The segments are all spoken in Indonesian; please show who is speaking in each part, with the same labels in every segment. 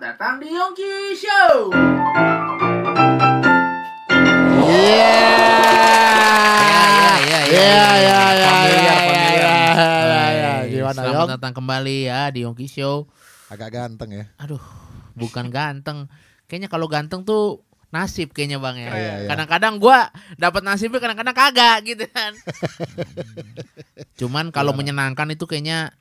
Speaker 1: datang di Yongki Show. Yeah. Yeah, yeah, yeah, yeah. Selamat datang kembali ya di Yongki Show. Agak ganteng ya. Aduh, bukan ganteng. Kayaknya kalau ganteng tuh nasib kayaknya bang ya. Oh, iya, iya. Kadang-kadang gue dapat nasibnya kadang-kadang kagak gitu kan. Cuman kalau iya. menyenangkan itu kayaknya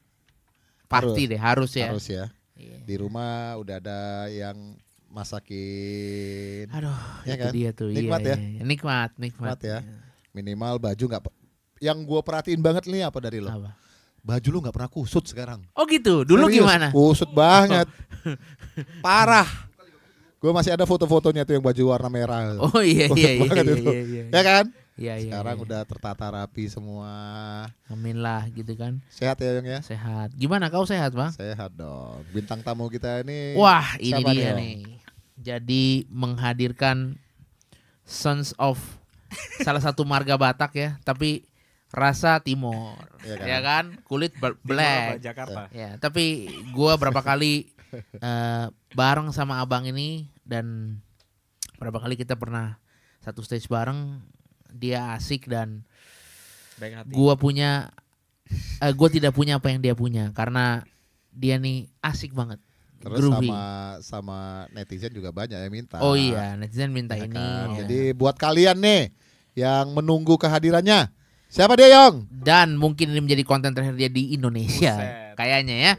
Speaker 1: pasti deh harus ya. Harus
Speaker 2: ya. Iya. Di rumah udah ada yang masakin. Aduh, ya itu kan? dia tuh. Iya, nikmat ya? iya, ya. Iya. Nikmat, nikmat, ya. Iya. Minimal baju nggak yang gue perhatiin banget nih apa dari lo? Apa? Baju lo nggak pernah kusut sekarang. Oh gitu. Dulu Serius, gimana? Kusut banget. Oh. Parah. Gue masih ada foto-fotonya tuh yang baju warna merah. Oh iya iya iya iya, iya, iya, iya, iya. Ya kan? Iya, iya. Sekarang ya, ya. udah tertata rapi semua. Amin lah gitu kan. Sehat ya, Yong ya? Sehat. Gimana kau sehat, Bang? Sehat dong. Bintang tamu kita ini Wah, ini dia nih. nih. Jadi
Speaker 1: menghadirkan Sons of salah satu marga Batak ya, tapi rasa timur. ya kan? Ya kan? Kulit black. Timur, Jakarta. Ya, tapi gua berapa kali uh, bareng sama abang ini dan berapa kali kita pernah satu stage bareng dia asik dan gue punya uh, eh, gue tidak punya apa yang dia punya karena dia nih asik banget Terus Groovy. sama
Speaker 2: sama netizen juga banyak yang minta. Oh iya, netizen minta ya ini. Kan? Iya. Jadi buat kalian nih yang menunggu kehadirannya, siapa dia Yong? Dan mungkin ini menjadi
Speaker 1: konten terakhir dia di Indonesia, kayaknya ya.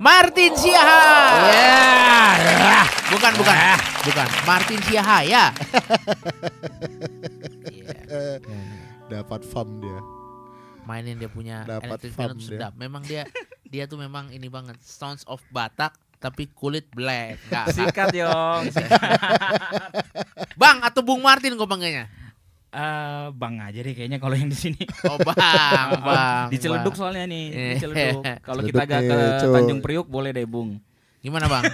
Speaker 1: Martin Siaha. Oh. Yeah. Yeah. Bukan, bukan, iya. bukan. Martin Siaha ya. Eh, dapat farm dia mainin dia punya dapat electric piano sedap. Dia. Memang dia dia tuh memang ini banget sounds of Batak tapi kulit black. Gak, Sikat yong. bang atau Bung Martin gue panggilnya.
Speaker 3: Uh, bang aja deh kayaknya kalau yang di sini. Oh bang, bang. Diceleduk bang. soalnya nih, diceleduk. Kalau kita agak eh, ke Tanjung
Speaker 1: Priuk boleh deh bung. Gimana bang?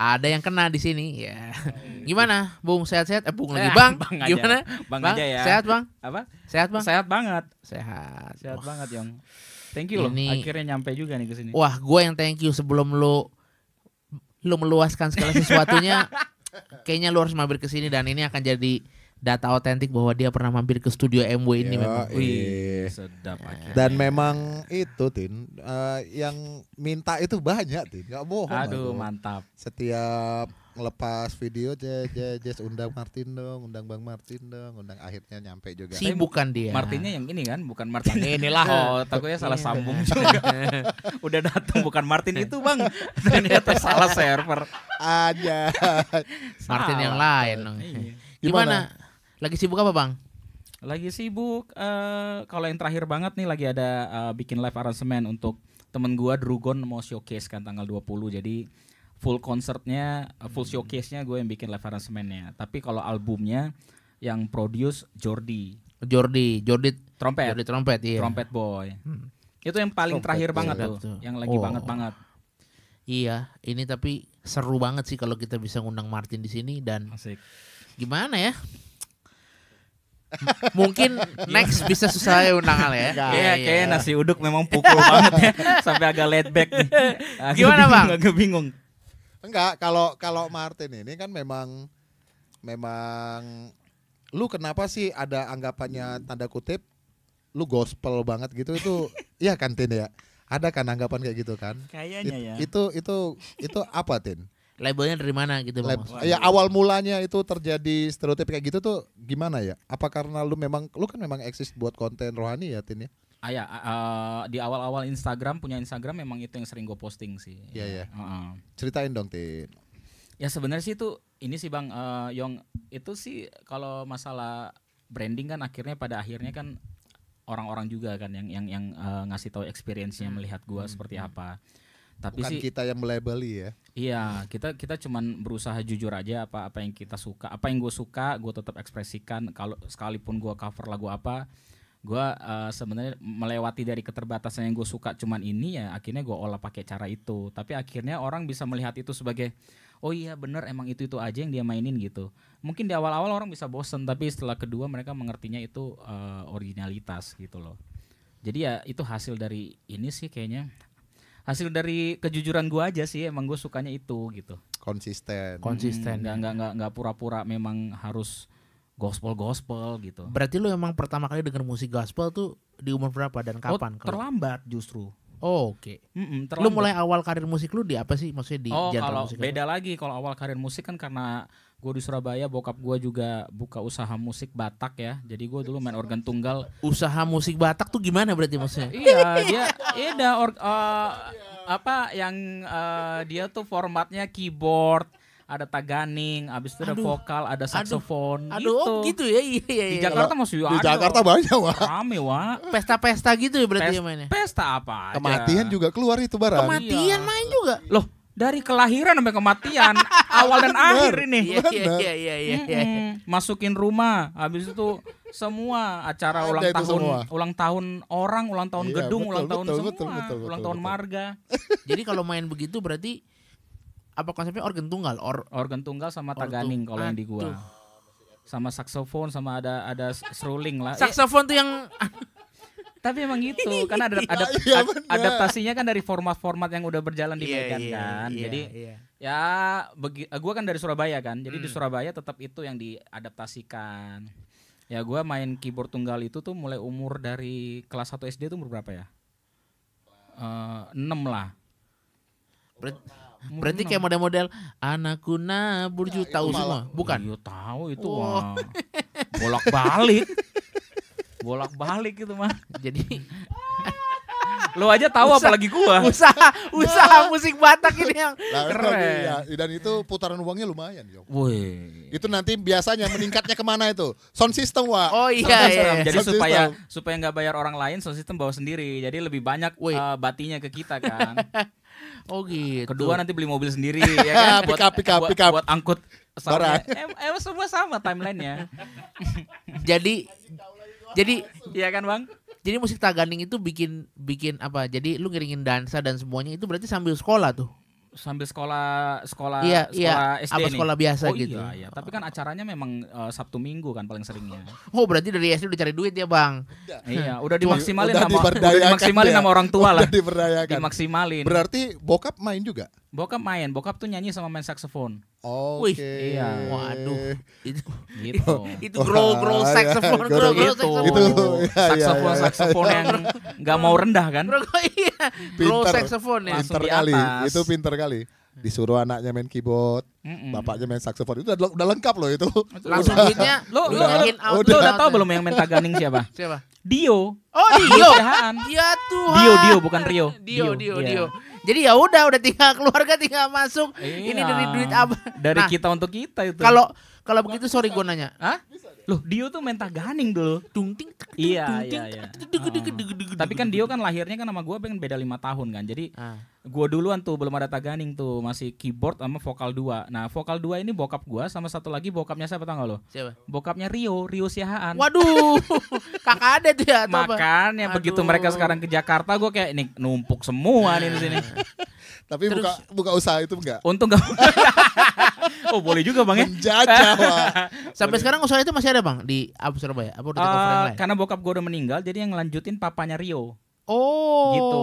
Speaker 1: ada yang kena di sini ya. Oh, iya. Gimana, Bung? Sehat-sehat? Eh, Bung eh, lagi, Bang. bang aja. Gimana? Bang, bang aja ya. Sehat, Bang? Apa? Sehat, Bang? Sehat banget.
Speaker 3: Sehat.
Speaker 1: Sehat oh. banget, Yong. Thank you ini... loh. Akhirnya nyampe juga nih ke sini. Wah, gue yang thank you sebelum lu lu meluaskan segala sesuatunya. kayaknya lu harus mampir ke sini dan ini akan jadi data otentik bahwa dia pernah mampir ke studio MW ini Yo, memang. Wih,
Speaker 2: sedap aja. Dan memang itu Tin, uh, yang minta itu banyak Tin, nggak bohong. Aduh, aku. mantap. Setiap lepas video Jess undang Martin dong, undang Bang Martin dong, undang akhirnya nyampe juga. Si bukan dia. Martinnya yang ini kan, bukan Martin eh, inilah. Iya. Oh, takutnya salah iya. sambung juga. Udah datang bukan Martin itu, Bang.
Speaker 3: Ternyata salah server. Aja. Martin yang lain. Dong. Iya. Gimana?
Speaker 1: Lagi sibuk apa bang?
Speaker 3: Lagi sibuk. Uh, Kalau yang terakhir banget nih lagi ada uh, bikin live arrangement untuk temen gua Drugon mau showcase kan tanggal 20 jadi full konsernya, eh, full hmm. showcase-nya gue yang bikin live arrangementnya. Tapi kalau albumnya yang produce Jordi. Jordi, Jordi trompet. Jordi trompet, iya. Trompet
Speaker 1: boy. Hmm.
Speaker 3: Itu yang paling trompet terakhir banget tuh, tuh, yang lagi oh. banget banget.
Speaker 1: Iya, ini tapi seru banget sih kalau kita bisa ngundang Martin di sini dan Asik. gimana ya? Mungkin iya. next bisa susah ya undangan ya. Iya, yeah, kayaknya nasi uduk memang pukul banget ya. Sampai agak laid back nih. Agak Gimana bingung,
Speaker 2: Bang? Agak bingung. Enggak, kalau kalau Martin ini kan memang memang lu kenapa sih ada anggapannya tanda kutip lu gospel banget gitu itu iya kan Tin ya? Ada kan anggapan kayak gitu kan? Kayaknya It, ya. Itu itu itu apa Tin? labelnya dari mana gitu Lab, bang. ya awal mulanya itu terjadi stereotip kayak gitu tuh gimana ya apa karena lu memang lu kan memang eksis buat konten rohani ya Tin ya
Speaker 3: Ah ya, uh, di awal-awal Instagram punya Instagram memang itu yang sering gue posting sih.
Speaker 2: Ya yeah, ya. Uh -uh. Ceritain dong Tin.
Speaker 3: Ya sebenarnya sih itu ini sih bang uh, Yong itu sih kalau masalah branding kan akhirnya pada akhirnya kan orang-orang juga kan yang yang yang uh, ngasih tahu experience-nya hmm. melihat gua hmm. seperti hmm. apa tapi Bukan sih
Speaker 2: kita yang melebeli ya
Speaker 3: iya kita kita cuman berusaha jujur aja apa apa yang kita suka apa yang gue suka gue tetap ekspresikan kalau sekalipun gue cover lagu apa gue uh, sebenarnya melewati dari keterbatasan yang gue suka cuman ini ya akhirnya gue olah pakai cara itu tapi akhirnya orang bisa melihat itu sebagai oh iya bener emang itu itu aja yang dia mainin gitu mungkin di awal-awal orang bisa bosen tapi setelah kedua mereka mengertinya itu uh, originalitas gitu loh jadi ya itu hasil dari ini sih kayaknya hasil dari kejujuran gue aja sih emang gue sukanya itu gitu konsisten konsisten hmm, nggak hmm. nggak nggak nggak pura-pura memang
Speaker 1: harus gospel gospel gitu berarti lu emang pertama kali denger musik gospel tuh di umur berapa dan oh, kapan oh, terlambat justru Oh, Oke. Okay. lu mulai awal karir musik lu di apa sih? Maksudnya di oh, kalau musik? beda
Speaker 3: apa? lagi kalau awal karir musik kan karena gue di Surabaya bokap gue juga buka usaha musik Batak ya jadi gue dulu main organ tunggal
Speaker 1: usaha musik Batak tuh gimana berarti maksudnya iya dia
Speaker 3: iya or, uh, apa yang uh, dia tuh formatnya keyboard ada taganing, abis itu aduh, ada vokal, ada saxophone
Speaker 1: aduh, gitu. Aduh, oh, gitu
Speaker 2: ya. Iya, iya, Di iya. Jakarta masih ada. Di Jakarta banyak, Wak. Rame,
Speaker 1: Wak. Pesta-pesta gitu ya berarti ya Pes ya mainnya. Pesta apa aja. Kematian
Speaker 2: juga keluar itu barang. Kematian
Speaker 1: iya. main juga. Loh, dari kelahiran sampai kematian awal dan akhir ini iya iya iya iya ya,
Speaker 3: masukin rumah habis itu semua acara ulang tahun semua. ulang tahun
Speaker 1: orang ulang tahun iya, gedung betul, ulang betul, tahun betul, semua betul, betul, ulang betul, tahun betul. marga jadi kalau main begitu berarti apa konsepnya organ tunggal or organ tunggal sama taganing kalau yang di gua
Speaker 3: sama saksofon sama ada ada seruling lah iya.
Speaker 1: saksofon tuh yang tapi emang gitu karena ada iya, ada iya, adaptasinya
Speaker 3: kan dari format-format yang udah berjalan di Medan yeah, kan yeah, jadi yeah. ya bagi gua kan dari Surabaya kan jadi hmm. di Surabaya tetap itu yang diadaptasikan ya gua main keyboard tunggal itu tuh mulai umur dari kelas
Speaker 1: 1 SD tuh umur berapa ya uh, eh, 6 lah Ber Berarti kayak model-model anakku nabur ya, tahu semua, bukan? Iya tahu itu wow. Bolak-balik. Bolak-balik itu mah. Jadi
Speaker 2: Lo aja tahu usaha, apalagi gua. Usaha usaha musik Batak ini yang nah, keren. Ya, dan itu putaran uangnya lumayan, yo Woi. Itu nanti biasanya meningkatnya kemana itu? Sound system, Wak. Oh iya, sound iya. iya. Jadi sound supaya system.
Speaker 3: supaya nggak bayar orang lain, sound system bawa sendiri. Jadi lebih banyak uh, batinya ke kita kan. Oh gitu. Kedua nanti beli mobil sendiri ya kan. buat, pick up, pick up, buat, pick up. buat angkut barang. Eh, eh, semua sama
Speaker 1: timelinenya. jadi jadi iya kan bang. Jadi musik taganing itu bikin bikin apa? Jadi lu ngiringin dansa dan semuanya itu berarti sambil sekolah tuh
Speaker 3: sambil sekolah sekolah iya, iya. sekolah iya. SD apa nih? sekolah biasa oh, gitu. Iya, iya. Tapi kan acaranya memang uh, Sabtu Minggu kan paling seringnya.
Speaker 1: Oh, berarti dari SD udah cari duit ya, Bang. Udah. Iya, udah ya. dimaksimalin sama orang tua udah lah. Diberdayakan. Dimaksimalin. Berarti
Speaker 3: bokap main juga? Bokap main, bokap tuh nyanyi sama main saksofon. Oh, iya. Waduh, itu
Speaker 1: gitu. itu
Speaker 2: grow grow saksofon, grow grow saksofon. Itu, saksofon iya, iya, saksofon iya. yang
Speaker 3: nggak mau rendah kan?
Speaker 2: iya. Grow saksofon ya. Pinter kali, itu pinter kali disuruh anaknya main keyboard, Mm-mm. bapaknya main saksofon. Itu udah, udah lengkap loh itu. Langsung duitnya lo lo lo udah tau belum yang main taganing siapa? siapa? Dio. Oh,
Speaker 1: Dio. Iya tuhan. Dio Dio bukan Rio. Dio Dio Dio. Dio. Jadi ya udah udah tinggal keluarga tinggal masuk. Iya. Ini dari duit apa? Dari nah, kita
Speaker 3: untuk kita itu. Kalau
Speaker 1: kalau begitu sorry gue nanya. Hah?
Speaker 3: Loh, Dio tuh main ganing dulu. Tung iya, iya, ting Iya, iya,
Speaker 1: iya.
Speaker 3: Tapi kan Dio kan lahirnya kan sama gue pengen beda lima tahun kan. Jadi ah gue duluan tuh belum ada taganing tuh, masih keyboard sama vokal dua. Nah, vokal dua ini bokap gue sama satu lagi bokapnya siapa tau gak lo? Siapa? Bokapnya Rio, Rio Siahaan. Waduh.
Speaker 1: kakak ada tuh ya. Makanya yang
Speaker 3: begitu mereka sekarang ke Jakarta gue kayak nih numpuk semua nih di sini.
Speaker 2: Tapi Terus, buka buka usaha itu enggak? Untung enggak.
Speaker 3: oh, boleh juga, Bang ya. Sampai boleh. sekarang usaha itu masih ada, Bang, di Surabaya apa udah uh, Karena bokap gue udah meninggal, jadi yang ngelanjutin papanya Rio.
Speaker 1: Gitu. Oh. Gitu.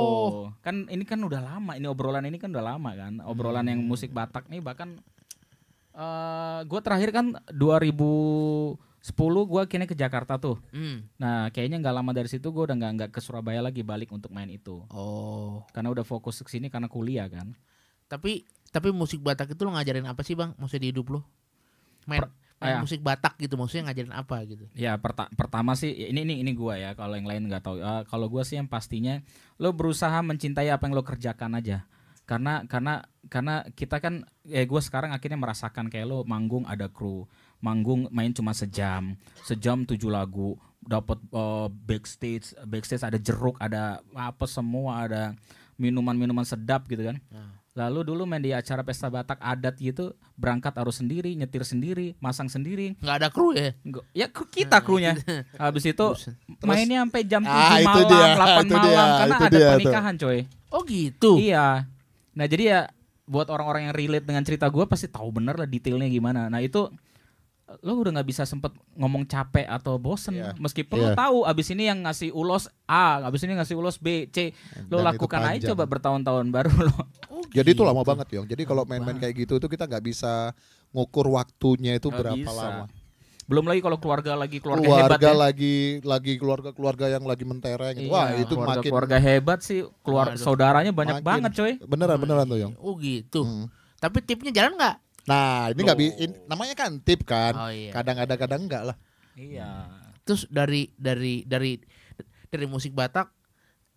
Speaker 3: Kan ini kan udah lama, ini obrolan ini kan udah lama kan. Obrolan hmm. yang musik Batak nih bahkan uh, gua terakhir kan 2000 sepuluh gue kini ke Jakarta tuh. Mm. Nah kayaknya nggak lama dari situ gue udah nggak nggak ke
Speaker 1: Surabaya lagi balik untuk main itu. Oh. Karena udah fokus ke sini karena kuliah kan. Tapi tapi musik Batak itu lo ngajarin apa sih bang? Maksudnya di hidup lo? Main. Iya. musik Batak gitu maksudnya ngajarin apa gitu
Speaker 3: ya perta pertama sih ini ini ini gua ya kalau yang lain nggak tahu uh, kalau gua sih yang pastinya lo berusaha mencintai apa yang lo kerjakan aja karena karena karena kita kan ya eh, gue sekarang akhirnya merasakan kayak lo manggung ada kru manggung main cuma sejam sejam tujuh lagu dapat uh, eh, backstage backstage ada jeruk ada apa semua ada minuman-minuman sedap gitu kan nah Lalu dulu main di acara pesta Batak adat gitu, berangkat harus sendiri, nyetir sendiri, masang sendiri. Nggak ada kru ya? Nggak, ya kita krunya. Habis itu Terus, mainnya sampai jam 7 ah, 7 malam, dia, 8 malam dia, karena ada dia, pernikahan, tuh. coy. Oh gitu. Iya. Nah, jadi ya buat orang-orang yang relate dengan cerita gue pasti tahu bener lah detailnya gimana. Nah, itu lo udah nggak bisa sempet ngomong capek atau bosen yeah. meskipun yeah. lo tahu abis ini yang ngasih ulos A
Speaker 2: abis ini ngasih ulos B C lo Dan lakukan aja coba bertahun-tahun baru lo oh, jadi gitu. itu lama banget yong jadi kalau main-main kayak gitu itu kita nggak bisa ngukur waktunya itu gak berapa bisa. lama belum lagi kalau keluarga lagi keluarga, keluarga hebat ya. lagi lagi keluarga keluarga yang lagi mentereng Iya. wah itu keluarga, makin keluarga hebat sih keluarga saudaranya banyak makin, banget coy beneran beneran tuh yong oh gitu hmm. tapi tipnya jalan nggak Nah, ini nggak oh. Gak, namanya kan tip kan. Oh, iya. Kadang ada kadang enggak lah. Iya.
Speaker 1: Terus dari dari dari dari musik Batak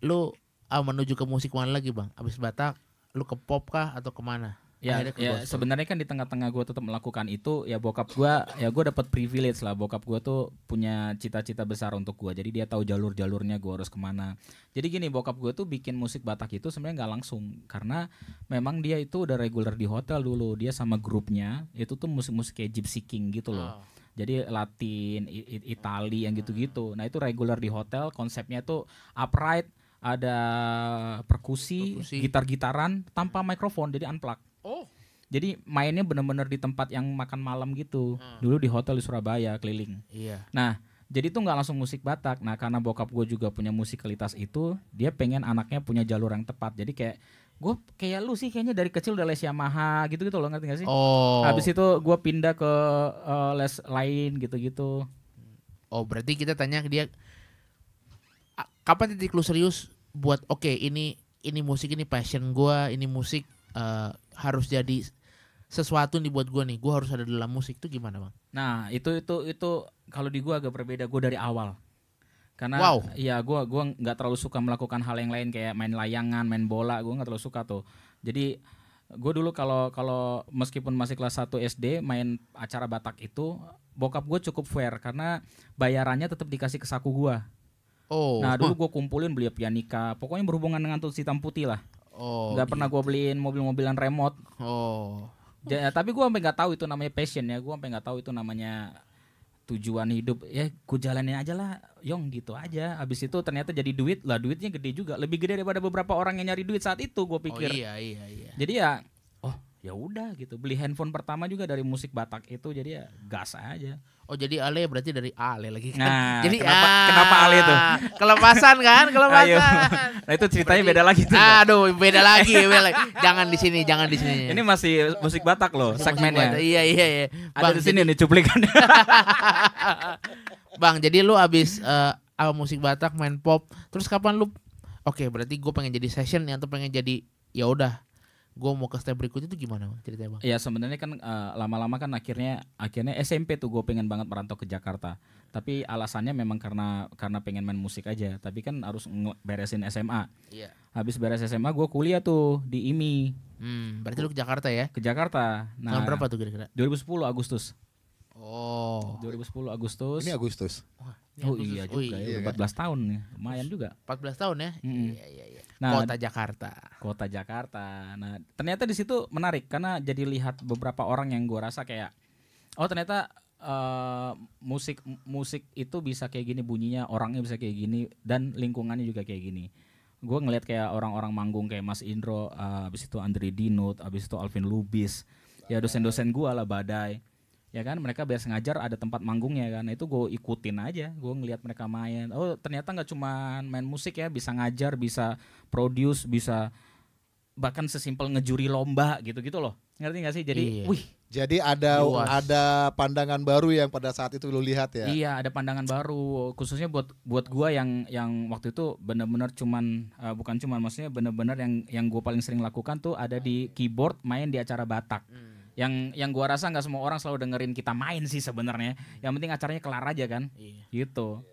Speaker 1: lu ah, menuju ke musik mana lagi, Bang? Abis Batak lu ke pop kah atau kemana? ya, ya sebenarnya
Speaker 3: kan di tengah-tengah gue tetap melakukan itu ya bokap gue ya gue dapat privilege lah bokap gue tuh punya cita-cita besar untuk gue jadi dia tahu jalur-jalurnya gue harus kemana jadi gini bokap gue tuh bikin musik batak itu sebenarnya nggak langsung karena memang dia itu udah reguler di hotel dulu dia sama grupnya itu tuh musik-musik kayak gypsy king gitu loh oh jadi Latin, It Itali yang gitu-gitu. Nah itu reguler di hotel, konsepnya tuh upright, ada perkusi, perkusi. gitar-gitaran tanpa mikrofon, jadi unplug. Oh. Jadi mainnya bener-bener di tempat yang makan malam gitu. Hmm. Dulu di hotel di Surabaya keliling. Iya. Nah, jadi tuh nggak langsung musik Batak. Nah, karena bokap gue juga punya musikalitas itu, dia pengen anaknya punya jalur yang tepat. Jadi kayak gue kayak lu sih kayaknya dari kecil udah les Yamaha gitu gitu loh ngerti gak sih? Oh. Habis itu gue pindah ke uh, les lain
Speaker 1: gitu gitu. Oh berarti kita tanya ke dia kapan titik lu serius buat oke okay, ini ini musik ini passion gue ini musik uh, harus jadi sesuatu nih buat gue nih gue harus ada dalam musik tuh gimana bang
Speaker 3: nah itu itu itu kalau di gue agak berbeda gue dari awal karena wow. ya gue gua nggak terlalu suka melakukan hal yang lain kayak main layangan main bola gue nggak terlalu suka tuh jadi gue dulu kalau kalau meskipun masih kelas 1 SD main acara Batak itu bokap gue cukup fair karena bayarannya tetap dikasih ke saku gue. Oh. Nah dulu gue kumpulin beli pianika, pokoknya berhubungan dengan tuh hitam putih lah.
Speaker 1: Oh. Gak pernah
Speaker 3: gue gitu. beliin mobil-mobilan remote. Oh. Ja, eh, tapi gue sampai nggak tahu itu namanya passion ya. Gue sampai nggak tahu itu namanya tujuan hidup. Ya gue jalanin aja lah, yong gitu aja. Abis itu ternyata jadi duit lah. Duitnya gede juga. Lebih gede daripada beberapa orang yang nyari duit saat itu. Gue oh, pikir. Oh, iya iya iya. Jadi ya, oh ya udah gitu. Beli handphone pertama juga dari musik Batak itu. Jadi ya gas aja.
Speaker 1: Oh jadi ale berarti dari ale lagi kan. Nah, jadi kenapa, ah, kenapa ale tuh? Kelepasan kan, kelepasan. Ayo. Nah itu ceritanya berarti, beda lagi tuh. Aduh, beda lagi, beda lagi. Jangan di sini, jangan di
Speaker 3: sini. Ini masih musik Batak loh segmennya. Batak, iya iya iya. Bang, Ada di sini nih cuplikan.
Speaker 1: Bang, jadi lu abis uh, eh, apa musik Batak main pop, terus kapan lu Oke, okay, berarti gue pengen jadi session atau pengen jadi ya udah gue mau ke step berikutnya itu gimana bang ceritanya bang?
Speaker 3: Ya sebenarnya kan lama eh, lama-lama kan akhirnya akhirnya SMP tuh gue pengen banget merantau ke Jakarta. Tapi alasannya memang karena karena pengen main musik aja. Tapi kan harus beresin SMA. Iya. Habis beres SMA gue kuliah tuh di IMI. Hmm, berarti lu ke Jakarta ya? Ke Jakarta. Nah, tahun berapa tuh kira-kira? 2010 Agustus. Oh. 2010 Agustus. Ini Agustus. Wah, oh iya juga oh, ya, iya, iya. 14 kan? tahun ya. Lumayan
Speaker 1: juga. 14 tahun ya?
Speaker 3: Hmm. Iya iya iya. Nah, kota Jakarta. Kota Jakarta. Nah,
Speaker 1: ternyata di situ
Speaker 3: menarik karena jadi lihat beberapa orang yang gua rasa kayak oh ternyata uh, musik musik itu bisa kayak gini bunyinya, orangnya bisa kayak gini dan lingkungannya juga kayak gini gue ngeliat kayak orang-orang manggung kayak Mas Indro, uh, abis itu Andri Dinut, abis itu Alvin Lubis, ya dosen-dosen gue lah badai ya kan mereka biasa ngajar ada tempat manggungnya kan nah, itu gue ikutin aja gue ngelihat mereka main oh ternyata nggak cuma main musik ya bisa ngajar bisa produce bisa bahkan sesimpel ngejuri lomba
Speaker 2: gitu gitu loh ngerti nggak sih jadi iya. wih jadi ada luas. ada pandangan baru yang pada saat itu lu lihat ya iya
Speaker 3: ada pandangan baru khususnya buat buat gue yang yang waktu itu benar-benar cuman uh, bukan cuman maksudnya benar-benar yang yang gue paling sering lakukan tuh ada di keyboard main di acara Batak hmm yang yang gua rasa nggak semua orang selalu dengerin kita main sih sebenarnya
Speaker 1: yang penting acaranya kelar aja kan iya. gitu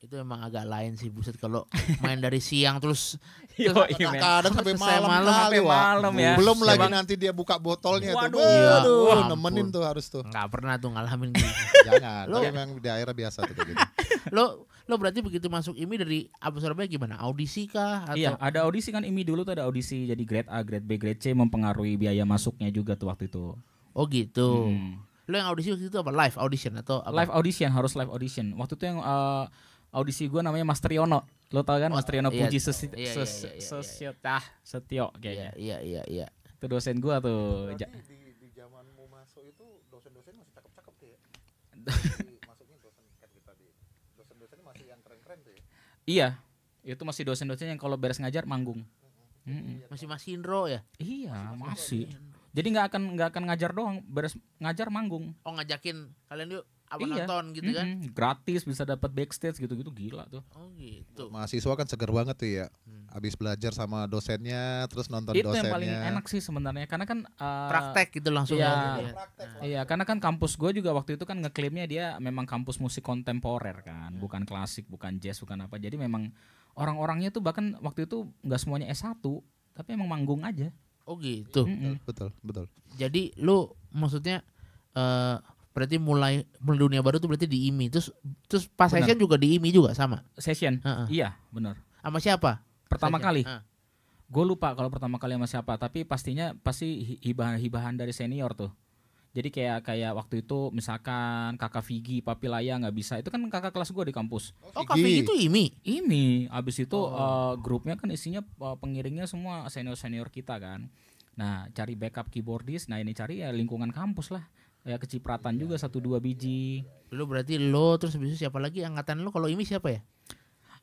Speaker 1: iya. itu emang agak lain sih buset kalau main dari siang terus Yo, terus kadang sampai malam, malam kali malam ya. Belum lagi bang. Iya. nanti
Speaker 2: dia buka botolnya Waduh, tuh. Iya. Waduh, Wah, nemenin tuh harus tuh. nggak pernah tuh ngalamin gitu. Jangan. Lo yang di daerah biasa tuh gitu.
Speaker 1: Lo Lo berarti begitu masuk IMI dari Abang gimana? Audisi kah? Atau? Iya,
Speaker 3: ada audisi kan IMI dulu tuh ada audisi jadi grade A, grade B, grade C mempengaruhi biaya masuknya juga tuh waktu itu. Oh gitu. Hmm.
Speaker 1: Lo yang audisi waktu itu apa? Live audition atau apa?
Speaker 3: Live audition, harus live audition. Waktu itu yang uh, audisi gue namanya Mas Triono. Lo tau kan oh, Mas Triono iya, Puji Sesi, iya, iya, iya, Setio kayaknya. Iya, iya, iya. Itu dosen gue tuh. Berarti
Speaker 2: di, di zamanmu masuk itu dosen-dosen masih cakep-cakep tuh ya?
Speaker 3: Iya, itu masih dosen-dosen yang kalau beres ngajar manggung. Mm Masih
Speaker 1: Mas Indro ya?
Speaker 3: Iya, masih. masih. Jadi nggak akan nggak akan ngajar doang, beres ngajar manggung.
Speaker 1: Oh, ngajakin kalian yuk abang iya. nonton gitu mm -hmm.
Speaker 2: kan? Gratis bisa dapat backstage gitu-gitu gila tuh. Oh, gitu. Mahasiswa kan seger banget tuh ya. Hmm habis belajar sama dosennya terus nonton itu dosennya. yang paling enak
Speaker 3: sih sebenarnya karena kan uh, praktek gitu langsung iya, ya, gitu ya. iya. Praktek, karena kan kampus gue juga waktu itu kan ngeklaimnya dia memang kampus musik kontemporer kan hmm. bukan klasik bukan jazz bukan apa jadi memang orang-orangnya
Speaker 1: tuh bahkan waktu itu nggak semuanya S1 tapi emang manggung aja oh gitu mm -mm. betul betul jadi lu maksudnya uh, berarti mulai dunia baru tuh berarti di IMI terus terus pas session juga di IMI juga sama session uh -uh. iya benar sama siapa
Speaker 3: Pertama Saja. kali. Uh. Ah. Gue lupa kalau pertama kali sama siapa, tapi pastinya pasti hibahan-hibahan dari senior tuh. Jadi kayak kayak waktu itu misalkan kakak Vigi, Papi Laya nggak bisa. Itu kan kakak kelas gue di kampus. Oh, kakak Vigi itu Imi. Imi. Abis itu oh. uh, grupnya kan isinya uh, pengiringnya semua senior-senior kita kan. Nah, cari backup keyboardis. Nah, ini cari ya lingkungan kampus lah. Ya kecipratan juga iya. satu dua biji. Lu
Speaker 1: berarti lo terus abis itu siapa lagi angkatan lo kalau Imi siapa ya?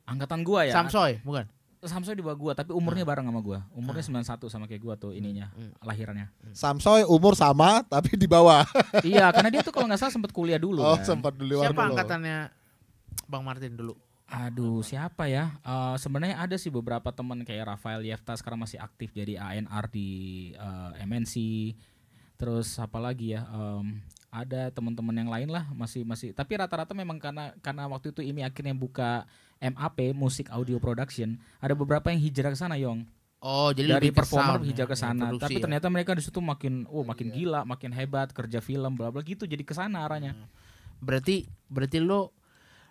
Speaker 1: Angkatan gua ya. Samsoy, bukan?
Speaker 3: Samsoy di bawah gua tapi umurnya hmm. bareng sama gua. Umurnya hmm. 91 sama kayak gua tuh ininya, hmm. hmm. lahirannya.
Speaker 2: Hmm. Samsoy umur sama tapi di bawah. iya, karena dia tuh
Speaker 3: kalau nggak salah sempat kuliah dulu Oh, kan. sempat dulu. Siapa dulu. angkatannya
Speaker 1: Bang Martin dulu? Aduh, siapa ya?
Speaker 3: Uh, Sebenarnya ada sih beberapa teman kayak Rafael Yefta sekarang masih aktif jadi ANR di uh, eh, MNC. Terus apa lagi ya? Um, ada teman-teman yang lain lah masih masih tapi rata-rata memang karena karena waktu itu ini akhirnya buka MAP Music Audio Production ada beberapa yang hijrah ke sana Yong Oh, jadi dari performer hijrah ke sana. Ya, Tapi ya. ternyata mereka di situ
Speaker 1: makin oh iya. makin iya. gila, makin hebat, kerja film bla bla gitu jadi ke sana arahnya. Hmm. Berarti berarti lo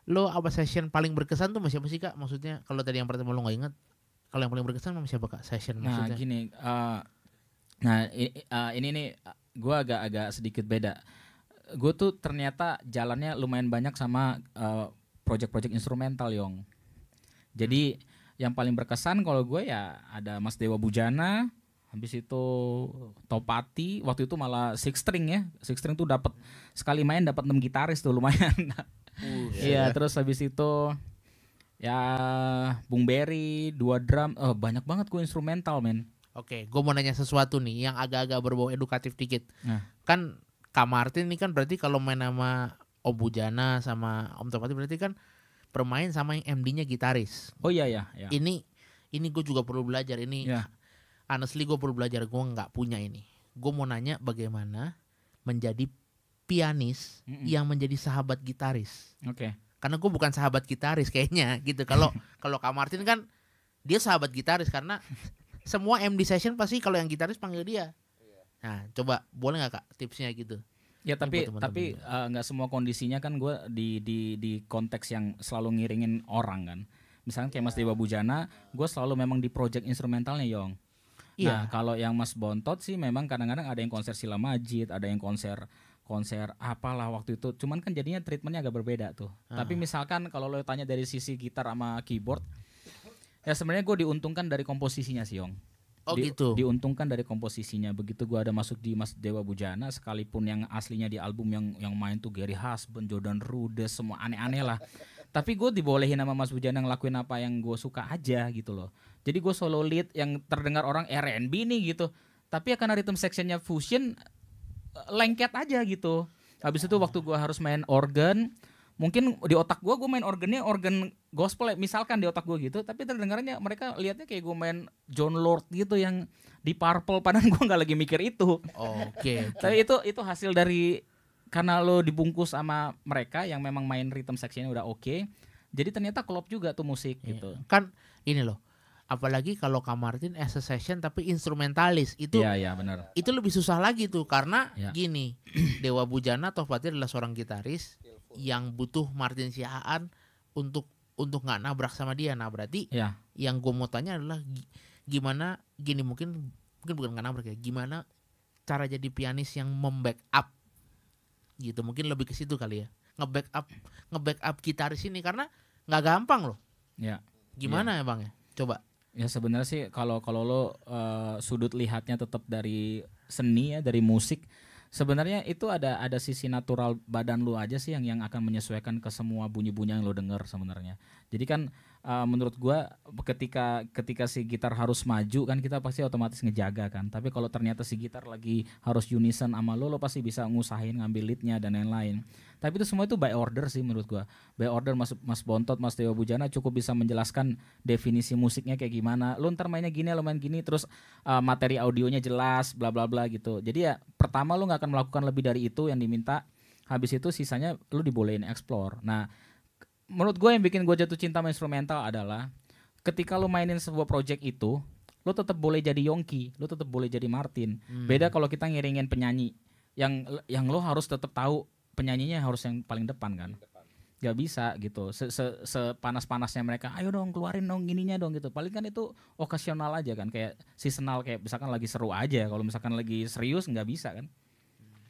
Speaker 1: lo apa session paling berkesan tuh masih apa sih Kak? Maksudnya kalau tadi yang pertama lo nggak ingat, kalau yang paling berkesan masih apa Kak? Session nah, maksudnya. Eh, nah,
Speaker 3: gini, uh, eh, nah ini, ini nih gua agak-agak sedikit beda. Gue tuh ternyata jalannya lumayan banyak sama uh, project-project instrumental yong. Jadi yang paling berkesan kalau gue ya ada Mas Dewa Bujana, habis itu Topati, waktu itu malah six string ya. Six string tuh dapat sekali main dapat enam gitaris tuh lumayan. Iya, uh, terus habis itu ya Bung Berry,
Speaker 1: dua drum, oh banyak banget gue instrumental men. Oke, okay, gue mau nanya sesuatu nih yang agak-agak berbau edukatif dikit. Nah. Kan Kak Martin ini kan berarti kalau main sama Om Bujana sama Om Tomati berarti kan permain sama yang MD-nya gitaris. Oh iya iya. iya. Ini ini gue juga perlu belajar ini. Iya. Honestly gue perlu belajar gue nggak punya ini. Gue mau nanya bagaimana menjadi pianis mm -mm. yang menjadi sahabat gitaris. Oke. Okay. Karena gue bukan sahabat gitaris kayaknya gitu. Kalau kalau Kak Martin kan dia sahabat gitaris karena semua MD session pasti kalau yang gitaris panggil dia. Iya. Nah
Speaker 3: coba boleh nggak kak tipsnya gitu? Ya tapi teman -teman tapi eh, nggak uh, semua kondisinya kan gue di di di konteks yang selalu ngiringin orang kan. Misalnya kayak Mas iya. Dewa Bujana, gue selalu memang di project instrumentalnya Yong. Iya. Nah kalau yang Mas Bontot sih memang kadang-kadang ada yang konser Sila Majid, ada yang konser konser apalah waktu itu. Cuman kan jadinya treatmentnya agak berbeda tuh. Uh. Tapi misalkan kalau lo tanya dari sisi gitar sama keyboard, ya sebenarnya gue diuntungkan dari komposisinya sih Yong Oh di, gitu. Diuntungkan dari komposisinya. Begitu gua ada masuk di Mas Dewa Bujana sekalipun yang aslinya di album yang yang main tuh Gary Husband, Jordan Rude, semua aneh-aneh lah. Tapi gue dibolehin sama Mas Bujana ngelakuin apa yang gue suka aja gitu loh. Jadi gue solo lead yang terdengar orang R&B nih gitu. Tapi ya karena rhythm sectionnya fusion eh, lengket aja gitu. Habis itu waktu gue harus main organ, mungkin di otak gue gue main organnya organ gospel ya, misalkan di otak gue gitu tapi terdengarnya mereka liatnya kayak gue main John Lord gitu yang di Purple padahal gue nggak lagi mikir itu oke okay, okay. tapi itu itu hasil dari karena lo dibungkus sama mereka
Speaker 1: yang memang main rhythm sectionnya udah oke okay, jadi ternyata klop juga tuh musik yeah. gitu kan ini loh apalagi kalau Kamartin as a session tapi instrumentalis itu yeah, yeah, bener. itu lebih susah lagi tuh karena yeah. gini Dewa Bujana Tohfati adalah seorang gitaris yang butuh Martin Siahaan untuk untuk nggak nabrak sama dia. Nah berarti ya. yang gue mau tanya adalah gimana gini mungkin mungkin bukan nggak nabrak ya. Gimana cara jadi pianis yang membackup gitu mungkin lebih ke situ kali ya ngebackup ngebackup gitaris ini karena nggak gampang loh. Ya. Gimana ya, ya bang ya?
Speaker 3: Coba. Ya sebenarnya sih kalau kalau lo uh, sudut lihatnya tetap dari seni ya dari musik Sebenarnya itu ada ada sisi natural badan lu aja sih yang yang akan menyesuaikan ke semua bunyi-bunyi yang lu denger sebenarnya. Jadi kan uh, menurut gua ketika ketika si gitar harus maju kan kita pasti otomatis ngejaga kan. Tapi kalau ternyata si gitar lagi harus unison sama lu lu pasti bisa ngusahin ngambil leadnya dan lain-lain. Tapi itu semua itu by order sih menurut gua. By order Mas Mas Bontot, Mas Teo Bujana cukup bisa menjelaskan definisi musiknya kayak gimana. Lu ntar mainnya gini, lu main gini terus uh, materi audionya jelas bla bla bla gitu. Jadi ya pertama lu nggak akan melakukan lebih dari itu yang diminta. Habis itu sisanya lu dibolehin explore. Nah, menurut gua yang bikin gua jatuh cinta sama instrumental adalah ketika lu mainin sebuah project itu, lu tetap boleh jadi Yongki, lu tetap boleh jadi Martin. Hmm. Beda kalau kita ngiringin penyanyi yang yang lo harus tetap tahu penyanyinya harus yang paling depan kan depan. Gak bisa gitu se -se sepanas-panasnya mereka ayo dong keluarin dong ininya dong gitu paling kan itu okasional aja kan kayak seasonal kayak misalkan lagi seru aja kalau misalkan lagi serius nggak bisa kan hmm.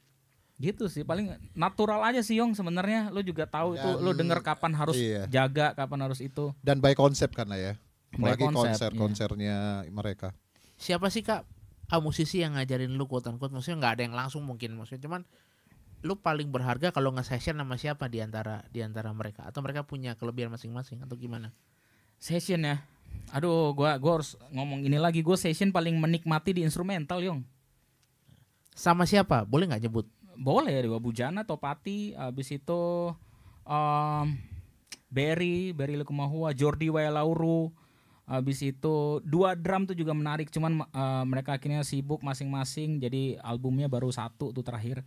Speaker 3: gitu sih paling natural aja sih Yong sebenarnya lo
Speaker 1: juga tahu dan, itu Lo denger kapan
Speaker 3: harus iya. jaga kapan harus itu
Speaker 2: dan by konsep karena lah ya apalagi konser-konsernya iya. mereka
Speaker 1: siapa sih kak ah, musisi yang ngajarin lu kuat-kuat maksudnya nggak ada yang langsung mungkin maksudnya cuman lu paling berharga kalau nge-session sama siapa di antara di antara mereka atau mereka punya kelebihan masing-masing atau gimana? Session ya.
Speaker 3: Aduh, gua gua harus ngomong ini lagi. gua session paling menikmati di instrumental, Yong. Sama
Speaker 1: siapa? Boleh nggak
Speaker 3: nyebut? Boleh, Dewa Bujana, Topati, abis itu um, Berry, Berry Lekumahua, Jordi lauru abis itu dua drum tuh juga menarik, cuman uh, mereka akhirnya sibuk masing-masing, jadi albumnya baru satu tuh terakhir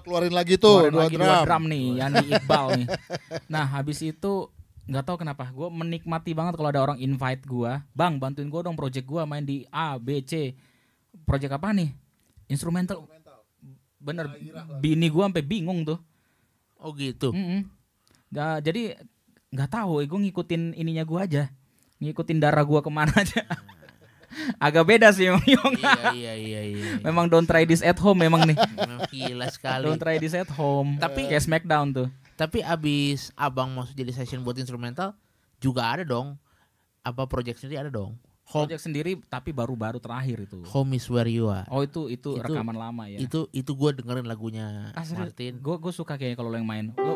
Speaker 3: keluarin lagi tuh keluarin dua, lagi drum. dua drum nih Yani Iqbal nih. Nah, habis itu nggak tahu kenapa gue menikmati banget kalau ada orang invite gue bang bantuin gue dong project gue main di A B C project apa nih instrumental, instrumental. bener nah, bini gue sampai bingung tuh oh gitu mm -hmm. Nggak, jadi nggak tahu gue ngikutin ininya gue aja ngikutin darah gue kemana aja nah agak beda sih iya, Yong. Iya, iya, iya, iya. Memang don't try this at home memang nih. gila sekali. Don't try this at home. Tapi kayak Smackdown
Speaker 1: tuh. Tapi abis abang mau jadi session buat instrumental juga ada dong. Apa project sendiri ada dong. Home. Project sendiri tapi baru-baru terakhir itu. Home is where you are. Oh itu itu, itu rekaman lama ya. Itu itu gue dengerin lagunya ah, Martin. Gue gue suka kayaknya kalau lo yang main. Lo...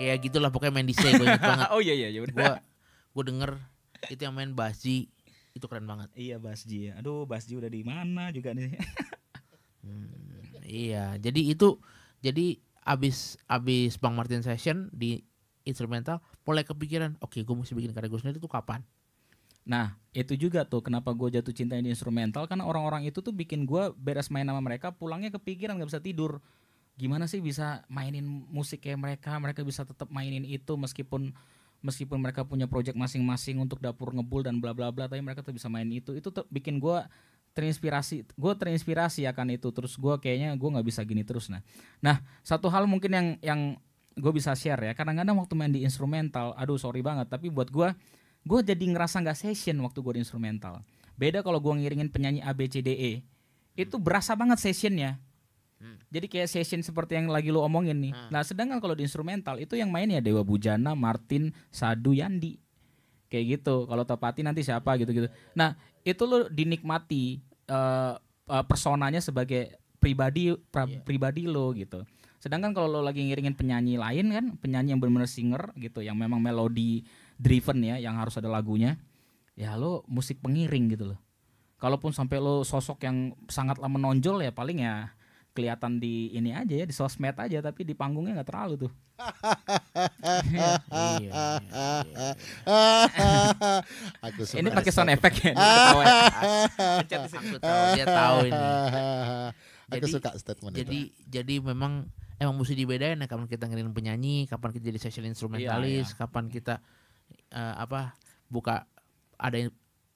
Speaker 1: Ya gitulah pokoknya main di gue banget. oh iya iya Gue iya, gue denger itu yang main Basi itu keren banget iya Basji ya aduh Basji udah di mana juga nih hmm, iya jadi itu jadi abis abis Bang Martin session di instrumental mulai kepikiran oke okay, gue mesti bikin karya gue sendiri itu kapan
Speaker 3: Nah itu juga tuh kenapa gue jatuh cinta di instrumental karena orang-orang itu tuh bikin gue beres main sama mereka pulangnya kepikiran nggak bisa tidur gimana sih bisa mainin musik kayak mereka mereka bisa tetap mainin itu meskipun meskipun mereka punya project masing-masing untuk dapur ngebul dan bla bla bla tapi mereka tuh bisa main itu itu tuh bikin gue terinspirasi gue terinspirasi akan itu terus gue kayaknya gue nggak bisa gini terus nah nah satu hal mungkin yang yang gue bisa share ya kadang-kadang waktu main di instrumental aduh sorry banget tapi buat gue gue jadi ngerasa nggak session waktu gue di instrumental beda kalau gue ngiringin penyanyi A B C D E itu berasa banget sessionnya Hmm. Jadi kayak session seperti yang lagi lu omongin nih. Hmm. Nah, sedangkan kalau di instrumental itu yang main ya Dewa Bujana, Martin, Sadu, Yandi. Kayak gitu. Kalau Topati nanti siapa gitu-gitu. Nah, itu lu dinikmati uh, uh, personanya sebagai pribadi pra, yeah. pribadi lo gitu. Sedangkan kalau lo lagi ngiringin penyanyi lain kan, penyanyi yang benar-benar singer gitu, yang memang melodi driven ya, yang harus ada lagunya. Ya lo musik pengiring gitu loh. Kalaupun sampai lo sosok yang sangatlah menonjol ya paling ya kelihatan di ini aja ya di sosmed aja tapi di panggungnya nggak terlalu tuh.
Speaker 2: Aku ini pakai sound effect ya. ya. tahu ini.
Speaker 1: Aku suka statement Jadi jadi memang emang mesti dibedain ya kapan kita ngirim penyanyi, kapan kita jadi session instrumentalis, iya, iya. kapan kita eh, apa buka ada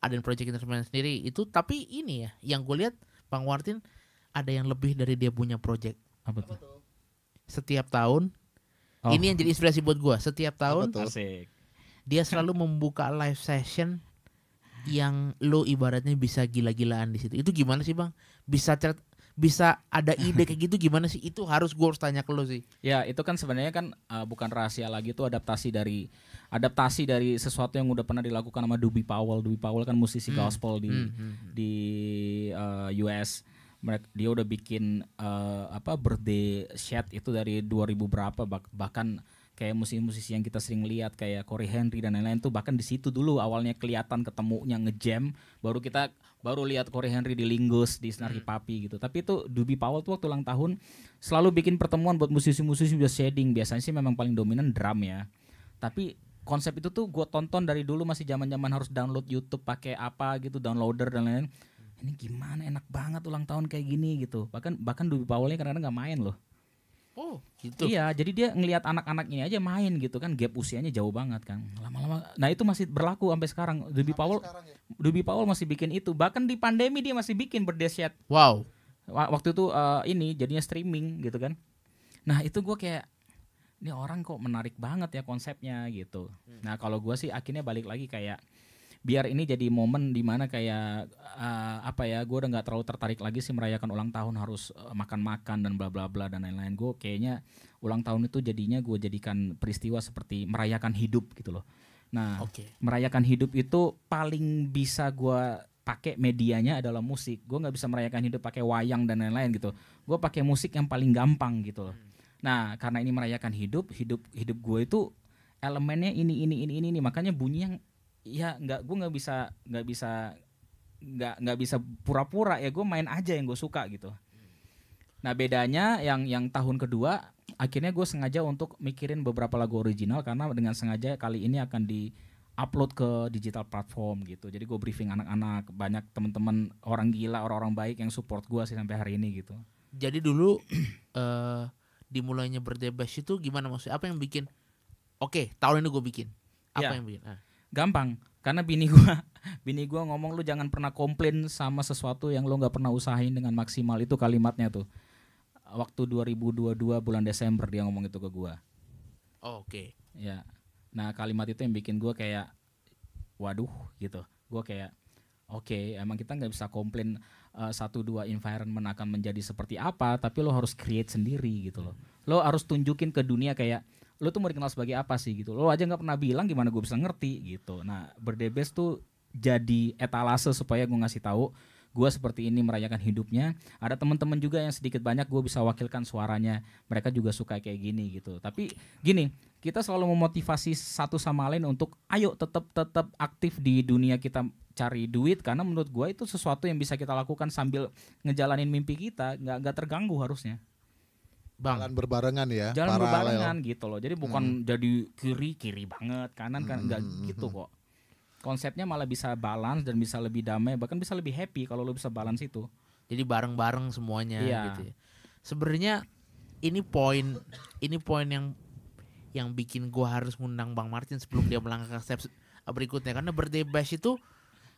Speaker 1: ada yang project instrumen sendiri itu tapi ini ya yang gue lihat Bang Wartin ada yang lebih dari dia punya project. Apa tuh? Setiap tahun oh. ini yang jadi inspirasi buat gue Setiap tahun dia selalu membuka live session yang lo ibaratnya bisa gila-gilaan di situ. Itu gimana sih, Bang? Bisa cer bisa ada ide kayak gitu gimana sih? Itu harus gue harus tanya ke lo sih.
Speaker 3: Ya, itu kan sebenarnya kan uh, bukan rahasia lagi itu adaptasi dari adaptasi dari sesuatu yang udah pernah dilakukan sama Dubi Powell. Dubi Powell kan musisi hmm. gospel di hmm. hmm, hmm. di uh, eh, US mereka dia udah bikin uh, apa birthday chat itu dari 2000 berapa bah bahkan kayak musisi-musisi yang kita sering lihat kayak Corey Henry dan lain-lain tuh bahkan di situ dulu awalnya kelihatan ketemunya ngejam baru kita baru lihat Corey Henry di Lingus di Snarky hmm. Papi gitu tapi itu Dubi Powell tuh waktu ulang tahun selalu bikin pertemuan buat musisi-musisi udah shading biasanya sih memang paling dominan drum ya tapi konsep itu tuh gue tonton dari dulu masih zaman-zaman harus download YouTube pakai apa gitu downloader dan lain-lain ini gimana enak banget ulang tahun kayak gini gitu bahkan bahkan Dubi Paulnya karena nggak main loh
Speaker 1: Oh, gitu. Iya,
Speaker 3: jadi dia ngelihat anak anaknya aja main gitu kan, gap usianya jauh banget kan. Lama-lama nah itu masih berlaku sampai sekarang. Dubi Paul ya? Dubi Paul masih bikin itu. Bahkan di pandemi dia masih bikin berdesyat. Wow. Waktu itu uh, ini jadinya streaming gitu kan. Nah, itu gue kayak ini orang kok menarik banget ya konsepnya gitu. Hmm. Nah, kalau gue sih akhirnya balik lagi kayak biar ini jadi momen dimana kayak uh, apa ya gue udah nggak terlalu tertarik lagi sih merayakan ulang tahun harus eh, makan-makan dan bla bla bla dan lain-lain gue kayaknya ulang tahun itu jadinya gue jadikan peristiwa seperti merayakan hidup gitu loh nah okay. merayakan hidup itu paling bisa gue pakai medianya adalah musik gue nggak bisa merayakan hidup pakai wayang dan lain-lain gitu gue pakai musik yang paling gampang gitu loh hmm. nah karena ini merayakan hidup hidup hidup gue itu elemennya ini ini ini ini, ini. makanya bunyi yang Iya, nggak gue nggak bisa nggak bisa nggak nggak bisa pura-pura ya gue main aja yang gue suka gitu nah bedanya yang yang tahun kedua akhirnya gue sengaja untuk mikirin beberapa lagu original karena dengan sengaja kali ini akan di upload ke digital platform gitu jadi gue briefing anak-anak banyak teman-teman orang gila orang-orang baik yang support gue sih
Speaker 1: sampai hari ini gitu jadi dulu uh, dimulainya berdebat itu gimana maksudnya apa yang bikin oke okay, tahun ini gue bikin apa yeah. yang bikin ah gampang karena bini
Speaker 3: gua bini gua ngomong lu jangan pernah komplain sama sesuatu yang lu nggak pernah usahain dengan maksimal itu kalimatnya tuh waktu 2022 bulan Desember dia ngomong itu ke gua oh, oke okay. ya nah kalimat itu yang bikin gua kayak waduh gitu gua kayak oke okay, emang kita nggak bisa komplain uh, satu dua environment akan menjadi seperti apa tapi lo harus create sendiri gitu loh lo harus tunjukin ke dunia kayak lu tuh mau dikenal sebagai apa sih gitu lo aja nggak pernah bilang gimana gue bisa ngerti gitu nah berdebes tuh jadi etalase supaya gue ngasih tahu gue seperti ini merayakan hidupnya ada teman-teman juga yang sedikit banyak gue bisa wakilkan suaranya mereka juga suka kayak gini gitu tapi gini kita selalu memotivasi satu sama lain untuk ayo tetap tetap aktif di dunia kita cari duit karena menurut gue itu sesuatu yang bisa kita lakukan sambil ngejalanin mimpi kita nggak nggak terganggu harusnya Bang. Jalan berbarengan ya. Jalan paralel. berbarengan gitu loh. Jadi bukan hmm. jadi kiri kiri banget, kanan kan enggak hmm, hmm, hmm. gitu hmm. kok. Konsepnya malah bisa balance dan bisa lebih damai, bahkan bisa lebih happy kalau lo bisa balance itu. Jadi bareng-bareng
Speaker 1: semuanya iya. gitu ya. Sebenarnya ini poin ini poin yang yang bikin gua harus ngundang Bang Martin sebelum dia melangkah ke step berikutnya karena birthday bash itu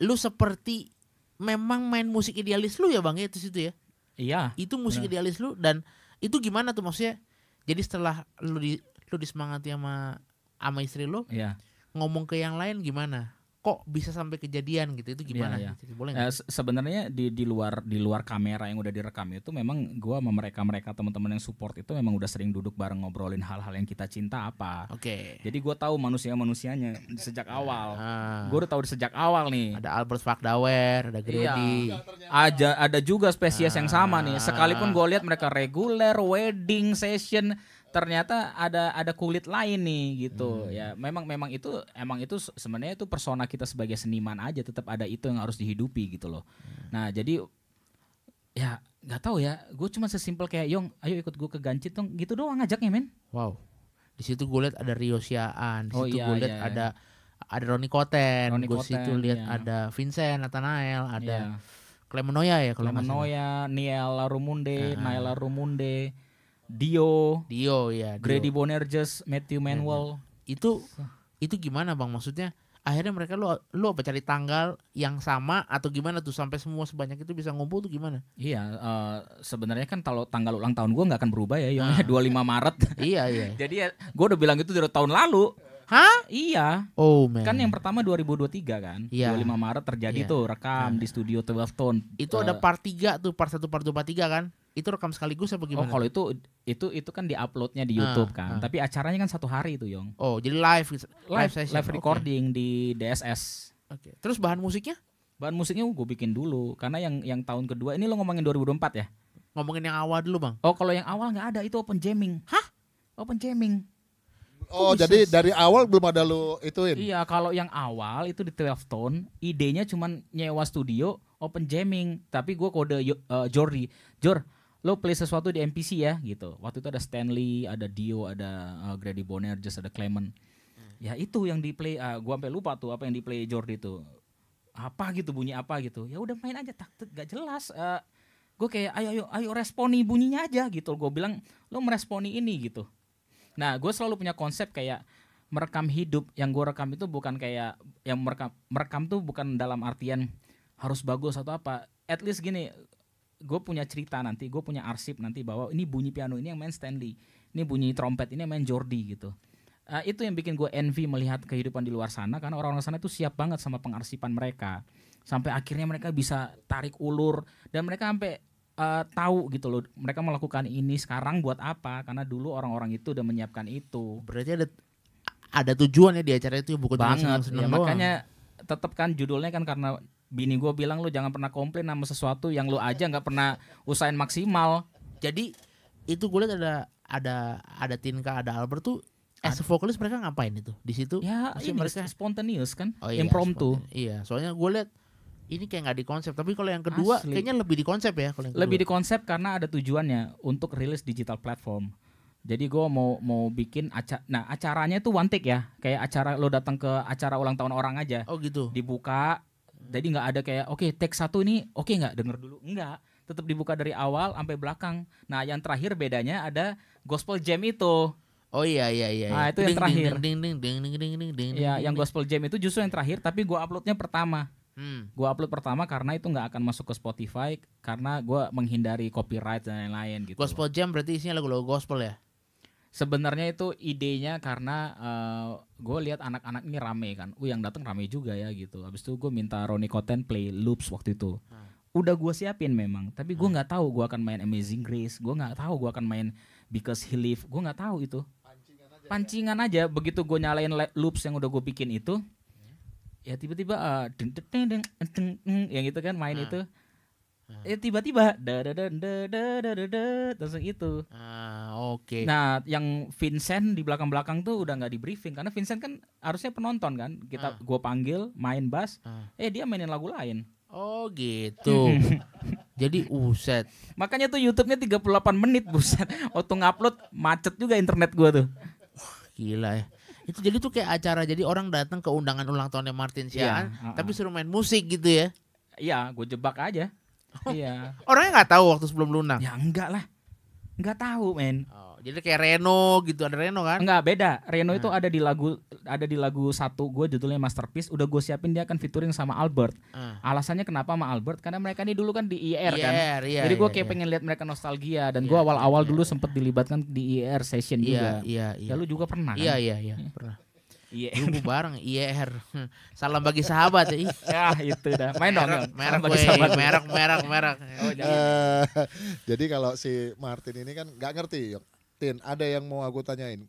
Speaker 1: lu seperti memang main musik idealis lu ya Bang ya, itu situ ya. Iya. Itu musik bener. idealis lu dan itu gimana tuh maksudnya jadi setelah lu di lu disemangati sama ama istri lu yeah. ngomong ke yang lain gimana kok bisa sampai kejadian gitu itu gimana yeah, yeah. Gitu, boleh uh,
Speaker 3: sebenarnya di di luar di luar kamera yang udah direkam itu memang gua sama mereka mereka teman-teman yang support itu memang udah sering duduk bareng ngobrolin hal-hal yang kita cinta apa oke okay. jadi gua tahu manusia manusianya sejak
Speaker 1: nah. awal ah. gua udah tahu
Speaker 3: sejak awal nih ada Albert Fakdawer ada Gredi iya. ada ada juga spesies ah. yang sama nih nah. sekalipun gua lihat mereka reguler wedding session ternyata ada ada kulit lain nih gitu hmm. ya memang memang itu emang itu sebenarnya itu persona kita sebagai seniman aja tetap ada itu yang harus dihidupi gitu loh hmm. nah jadi ya nggak tahu ya gue cuma sesimpel kayak Yong ayo ikut gue ke Gancit dong gitu doang ngajaknya men
Speaker 1: wow di situ gue lihat ada Rio Siaan di oh, situ oh, iya, gue lihat iya, ada iya. ada Roni Koten gue situ lihat iya. ada Vincent Nathanael ada iya. Clemenoya ya kalau
Speaker 3: Clemenoya Niela
Speaker 1: Rumunde uh Naila Rumunde Dio, Dio ya, Grady Bonner, Just, Matthew Manuel. Iya, iya. Itu itu gimana bang? Maksudnya akhirnya mereka lo, lo apa cari tanggal yang sama atau gimana tuh sampai semua sebanyak itu bisa ngumpul tuh gimana?
Speaker 3: Iya, uh, sebenarnya kan kalau tanggal ulang tahun gua nggak akan berubah ya, yang nah. 25 Maret. iya, iya. Jadi ya gua udah bilang itu dari tahun lalu. Hah? Iya. Oh man. Kan yang pertama 2023 kan. Iya. 25 Maret terjadi yeah. tuh rekam yeah. di studio Twelve Tone. Itu uh, ada eh. part
Speaker 1: 3 tuh, part 1, part 2, part 3 kan? itu rekam sekaligus apa gimana? Oh, kalau itu
Speaker 3: itu itu kan uploadnya di ah, YouTube ah, kan. Ah. Tapi acaranya
Speaker 1: kan satu hari itu,
Speaker 3: Yong. Oh, jadi live gitu, live live, session. live recording okay. di DSS. Oke. Okay. Terus bahan musiknya? Bahan musiknya gue bikin dulu karena yang yang tahun kedua ini lo ngomongin 2004 ya? Ngomongin
Speaker 1: yang awal dulu, Bang. Oh, kalau yang awal nggak ada itu open jamming. Hah?
Speaker 3: Open jamming.
Speaker 2: Oh, oh jadi dari
Speaker 1: awal belum ada lo ituin. Iya, kalau yang awal itu di 12 tone,
Speaker 3: idenya cuman nyewa studio open jamming, tapi gue kode uh, Jordi. Jor, lo play sesuatu di MPC ya gitu waktu itu ada Stanley ada Dio ada uh, Grady Bonner, just ada Clement hmm. ya itu yang di play uh, gua sampai lupa tuh apa yang di play Jordi itu apa gitu bunyi apa gitu ya udah main aja tak gak jelas uh, gue kayak ayo ayo ayo responi bunyinya aja gitu gue bilang lo meresponi ini gitu nah gue selalu punya konsep kayak merekam hidup yang gue rekam itu bukan kayak yang merekam merekam tuh bukan dalam artian harus bagus atau apa at least gini gue punya cerita nanti, gue punya arsip nanti bahwa ini bunyi piano ini yang main Stanley, ini bunyi trompet ini yang main Jordi gitu. Uh, itu yang bikin gue envy melihat kehidupan di luar sana karena orang-orang sana itu siap banget sama pengarsipan mereka sampai akhirnya mereka bisa tarik ulur dan mereka sampai uh, tahu gitu loh mereka melakukan ini sekarang buat apa karena dulu orang-orang itu udah menyiapkan itu
Speaker 1: berarti ada ada tujuannya di acara itu bukan banget senang ya, makanya
Speaker 3: tetap kan judulnya kan karena bini gue bilang lu jangan pernah komplain sama sesuatu yang lu aja nggak pernah usahain
Speaker 1: maksimal jadi itu gue lihat ada ada ada Tinka ada Albert tuh as mereka ngapain itu di situ ya ini mereka spontaneous kan oh, iya, impromptu iya soalnya gue lihat ini kayak nggak di konsep tapi kalau yang kedua Asli. kayaknya lebih di konsep ya kalau lebih di
Speaker 3: konsep karena ada tujuannya untuk rilis digital platform jadi gue mau mau bikin acara, nah acaranya tuh one take ya, kayak acara lo datang ke acara ulang tahun orang aja. Oh gitu. Dibuka, jadi nggak ada kayak oke okay, teks satu ini oke okay nggak denger dulu nggak tetap dibuka dari awal sampai belakang nah yang terakhir bedanya ada gospel jam itu oh iya iya iya, iya. nah itu ding, yang terakhir ding, ding, ding, ding, ding, ding, ding, ya yang gospel jam itu justru yang terakhir tapi gue uploadnya pertama Hmm. Gue upload pertama karena itu nggak akan masuk ke Spotify karena gue menghindari copyright dan lain-lain gitu. Gospel Jam berarti isinya lagu-lagu gospel ya? sebenarnya itu idenya karena uh, eh, gue lihat anak-anak ini rame kan, uh yang datang rame juga ya gitu. Abis itu gue minta Roni Cotton play loops waktu itu. Hmm. Udah gue siapin memang, tapi gue hmm. nggak tahu gue akan main Amazing Grace, gue nggak tahu gue akan main Because He Live, gue nggak tahu itu. Pancingan aja. Ya? Pancingan ya? aja. Begitu gue nyalain loops yang udah gue bikin itu, ya tiba-tiba uh, yang itu kan main hmm. itu Eh tiba-tiba da da da da da da da langsung itu. Ah, oke. Okay. Nah, yang Vincent di belakang-belakang tuh udah nggak di briefing karena Vincent kan harusnya penonton kan. Kita ah. gua panggil main bass, ah. eh dia mainin lagu lain. Oh, gitu.
Speaker 1: Jadi uset.
Speaker 3: Makanya tuh YouTube-nya 38 menit, buset. Waktu ngupload macet juga internet gua tuh. Wah, gila ya
Speaker 1: itu jadi tuh kayak acara jadi orang datang ke undangan ulang tahunnya Martin Siaan yeah, uh -uh. tapi suruh main musik gitu ya iya gue jebak aja iya. Orangnya nggak tahu waktu sebelum lunak. Ya enggak lah. Enggak tahu, men. Oh, jadi kayak Reno gitu, ada Reno kan? Enggak,
Speaker 3: beda. Reno nah. itu ada di lagu ada di lagu satu gue judulnya Masterpiece, udah gue siapin dia akan featuring sama Albert. Uh. Alasannya kenapa sama Albert? Karena mereka ini dulu kan di IR, IR kan. Iya, jadi gue iya, kayak iya. pengen
Speaker 1: lihat mereka nostalgia dan iya, gue awal-awal
Speaker 3: iya, dulu iya. sempet dilibatkan di IR session iya, juga. Iya, iya. Ya lu juga pernah Iya, kan? iya, iya,
Speaker 1: pernah. Iya, ibu bareng IR. Iya, Salam bagi sahabat ya. ya itu dah. Main dong. Merek, merek bagi sahabat. Merek, merek, merek. Oh, eh,
Speaker 2: jadi kalau si Martin ini kan nggak ngerti, Tin, ada yang mau aku tanyain.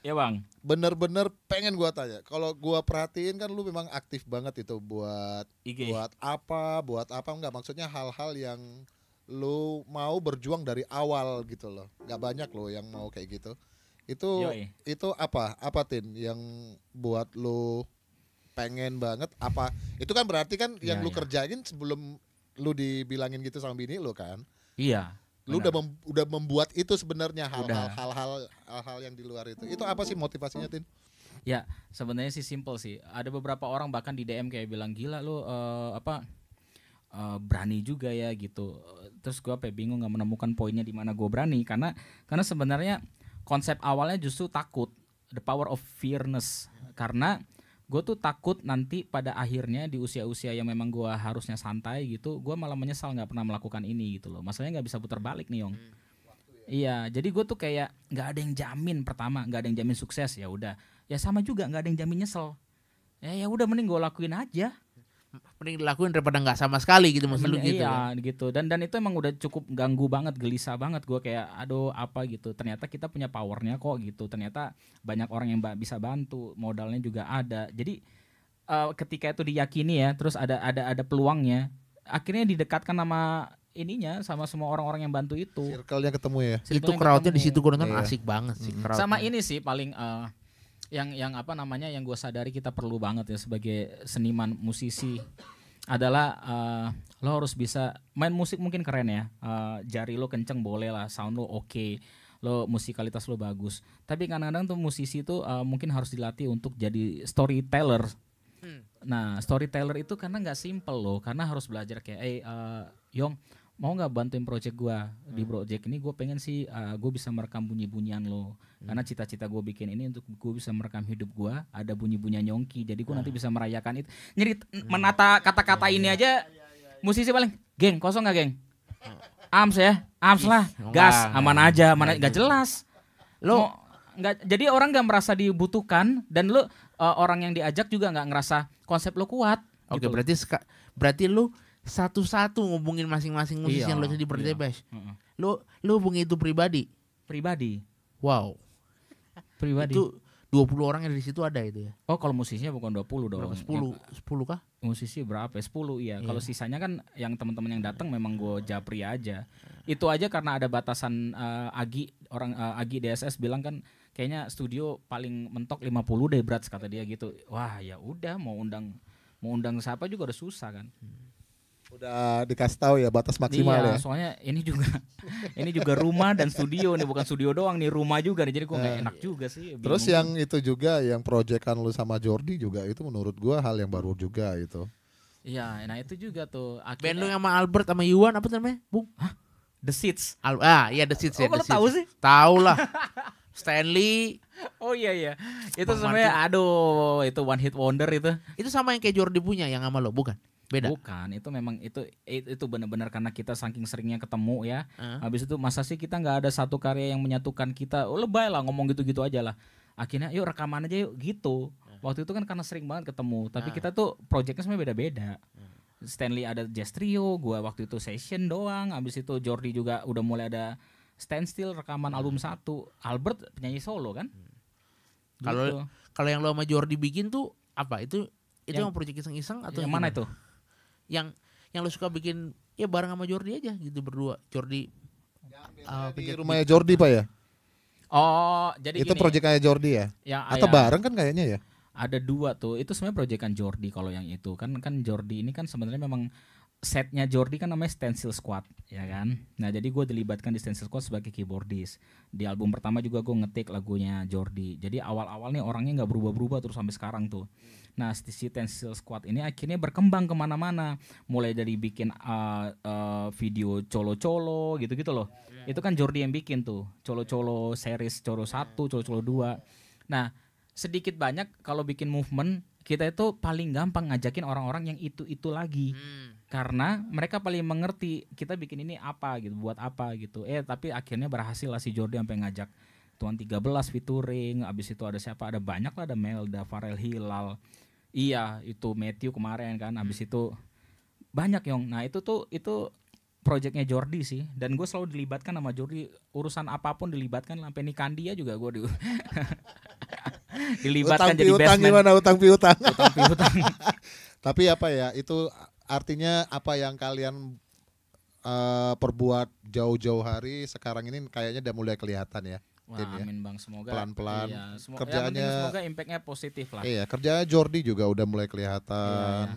Speaker 2: Iya bang. Bener-bener pengen gua tanya. Kalau gua perhatiin kan lu memang aktif banget itu buat IG. buat apa, buat apa nggak maksudnya hal-hal yang lu mau berjuang dari awal gitu loh. Gak banyak loh yang mau kayak gitu. Itu Yoi. itu apa? Apa tin yang buat lu pengen banget apa? Itu kan berarti kan iya, yang ya, lu ya. kerjain sebelum lu dibilangin gitu sama bini lu kan? Iya. Lu benar. udah mem udah membuat itu sebenarnya hal-hal hal-hal hal-hal yang di luar itu. Itu apa sih motivasinya tin?
Speaker 3: Ya, sebenarnya sih simple sih. Ada beberapa orang bahkan di DM kayak bilang gila lu uh, apa uh, berani juga ya gitu. Terus gue apa bingung nggak menemukan poinnya di mana gue berani karena karena sebenarnya konsep awalnya justru takut the power of fearness karena gue tuh takut nanti pada akhirnya di usia-usia yang memang gue harusnya santai gitu gue malah menyesal nggak pernah melakukan ini gitu loh masalahnya nggak bisa putar balik nih yong ya. iya jadi gue tuh kayak nggak ada yang jamin pertama nggak ada yang jamin sukses ya udah ya sama juga nggak ada yang jamin nyesel ya ya udah mending gue lakuin aja
Speaker 1: mending dilakuin daripada nggak sama sekali gitu maksud lu iya, gitu iya kan? gitu dan
Speaker 3: dan itu emang udah cukup ganggu banget gelisah banget gue kayak aduh apa gitu ternyata kita punya powernya kok gitu ternyata banyak orang yang bisa bantu modalnya juga ada jadi uh, ketika itu diyakini ya terus ada ada ada peluangnya akhirnya didekatkan sama ininya sama semua orang-orang yang
Speaker 2: bantu itu circle-nya ketemu ya circle itu crowdnya di situ gue
Speaker 1: nonton iya. asik banget sih
Speaker 3: hmm. sama ini sih paling uh, yang yang apa namanya yang gue sadari kita perlu banget ya sebagai seniman musisi adalah uh, lo harus bisa main musik mungkin keren ya uh, jari lo kenceng boleh lah sound lo oke okay, lo musikalitas lo bagus tapi kadang-kadang tuh musisi tuh uh, mungkin harus dilatih untuk jadi storyteller hmm. nah storyteller itu karena nggak simple lo karena harus belajar kayak eh uh, Yong mau nggak bantuin project gue di hmm. project ini gue pengen sih uh, gue bisa merekam bunyi-bunyian lo karena hmm. cita-cita gue bikin ini untuk gue bisa merekam hidup gue ada bunyi bunyi nyongki jadi gue nah. nanti bisa merayakan itu jadi hmm. menata kata-kata iya, ini iya. aja iya, musisi paling geng kosong nggak geng ams ya ams lah gas aman aja mana nggak jelas lo nggak jadi orang gak merasa dibutuhkan dan lo uh, orang yang diajak juga nggak ngerasa konsep lo kuat oke gitu. berarti
Speaker 1: berarti lo satu-satu ngubungin masing-masing musisi iya, yang lo jadi berarti iya. lo lo hubungi itu pribadi pribadi wow pribadi. Itu 20 orang yang di situ ada itu ya. Oh, kalau musisinya bukan 20 dong. Berapa 10? Ya, 10 kah? Musisi
Speaker 3: berapa? Ya? 10 iya. Yeah. Kalau sisanya kan yang teman-teman yang datang memang gue japri aja. Itu aja karena ada batasan uh, Agi orang uh, Agi DSS bilang kan kayaknya studio paling mentok 50 deh berat kata dia gitu. Wah, ya udah mau undang mau undang siapa juga udah susah kan. Hmm.
Speaker 2: Udah dikasih tahu ya batas maksimal iya, ya. soalnya ini juga
Speaker 3: ini juga rumah dan studio nih bukan studio doang nih rumah juga nih. Jadi gua nggak nah, enak iya. juga sih. Bingung. Terus yang
Speaker 2: itu juga yang proyekan lu sama Jordi juga itu menurut gua hal yang baru juga itu.
Speaker 1: Iya, nah itu juga tuh. Akhirnya... Bandung sama Albert sama Iwan apa namanya? Bung? Hah? The Seeds. Al ah, iya The Seeds oh, ya. Oh, tahu sih? Tahu lah. Stanley Oh
Speaker 3: iya iya. Itu sebenarnya
Speaker 1: aduh, itu one hit wonder itu. Itu sama yang kayak Jordi punya yang sama lo, bukan? Beda.
Speaker 3: Bukan, itu memang itu itu benar-benar karena kita saking seringnya ketemu ya. Uh. Habis itu masa sih kita nggak ada satu karya yang menyatukan kita. Oh, lebay lah ngomong gitu-gitu aja lah. Akhirnya yuk rekaman aja yuk gitu. Uh. Waktu itu kan karena sering banget ketemu, tapi uh. kita tuh projectnya sebenarnya beda-beda. Uh. Stanley ada jazz trio, gua waktu itu session doang, habis itu Jordi juga udah mulai ada standstill rekaman album satu. Albert penyanyi solo kan? Hmm. Kalau gitu.
Speaker 1: kalau yang lo sama Jordi bikin tuh apa? Itu itu yang, yang proyek iseng-iseng atau yang, mana itu? Yang yang lo suka bikin ya bareng sama Jordi aja gitu berdua. Jordi
Speaker 2: uh, di rumahnya Jordi Pak ya? Oh, jadi itu proyeknya Jordi ya? ya Atau ayah. bareng kan kayaknya ya?
Speaker 3: Ada dua tuh. Itu sebenarnya proyekan Jordi kalau yang itu. Kan kan Jordi ini kan sebenarnya memang setnya Jordi kan namanya Stencil Squad ya kan nah jadi gue dilibatkan di Stencil Squad sebagai keyboardist. di album pertama juga gue ngetik lagunya Jordi jadi awal awalnya orangnya nggak berubah-berubah terus sampai sekarang tuh nah si Stencil Squad ini akhirnya berkembang kemana-mana mulai dari bikin uh, uh, video colo-colo gitu-gitu loh iya. itu kan Jordi yang bikin tuh colo-colo series colo iya. satu colo-colo dua nah sedikit banyak kalau bikin movement kita itu paling gampang ngajakin orang-orang yang itu itu lagi hmm karena mereka paling mengerti kita bikin ini apa gitu buat apa gitu eh tapi akhirnya berhasil lah si Jordi sampai ngajak Tuan 13 featuring abis itu ada siapa ada banyak lah ada Melda Farel Hilal iya itu Matthew kemarin kan hmm. abis itu banyak yang nah itu tuh itu proyeknya Jordi sih dan gue selalu dilibatkan sama Jordi urusan apapun dilibatkan sampai nikahan dia juga gue di
Speaker 2: dilibatkan utang jadi piutang gimana utang piutang utang piutang tapi apa ya itu artinya apa yang kalian uh, perbuat jauh-jauh hari sekarang ini kayaknya udah mulai kelihatan ya. Wah, ya. amin bang semoga pelan-pelan iya, semo ya, kerjanya ya, semoga
Speaker 3: impactnya positif lah. Iya
Speaker 2: kerja Jordi juga udah mulai kelihatan.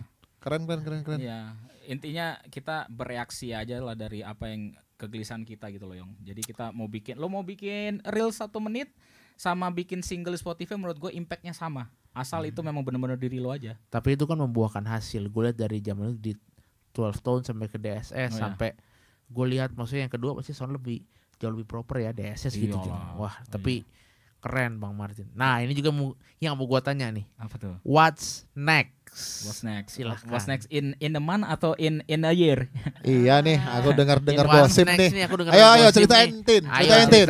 Speaker 2: Iya, iya. Keren keren keren keren. Iya
Speaker 3: intinya kita bereaksi aja lah dari apa yang kegelisahan kita gitu loh Yong. Jadi kita mau bikin lo mau bikin reel satu menit sama bikin single Spotify menurut gue impactnya sama asal hmm. itu memang benar-benar diri lo aja
Speaker 1: tapi itu kan membuahkan hasil gue lihat dari zaman itu di 12 tahun sampai ke DSS oh, iya. sampai gue lihat maksudnya yang kedua pasti sound lebih jauh lebih proper ya DSS gitu, Iyalah. gitu wah oh, tapi iya Keren Bang Martin. Nah ini juga mau, yang mau gue tanya nih.
Speaker 3: Apa
Speaker 2: tuh?
Speaker 1: What's next?
Speaker 3: What's next? Silahkan. What's next in in a month atau in in a year? iya nih, aku dengar dengar gosip nih. nih aku ayo ayo cerita entin, Cerita entin.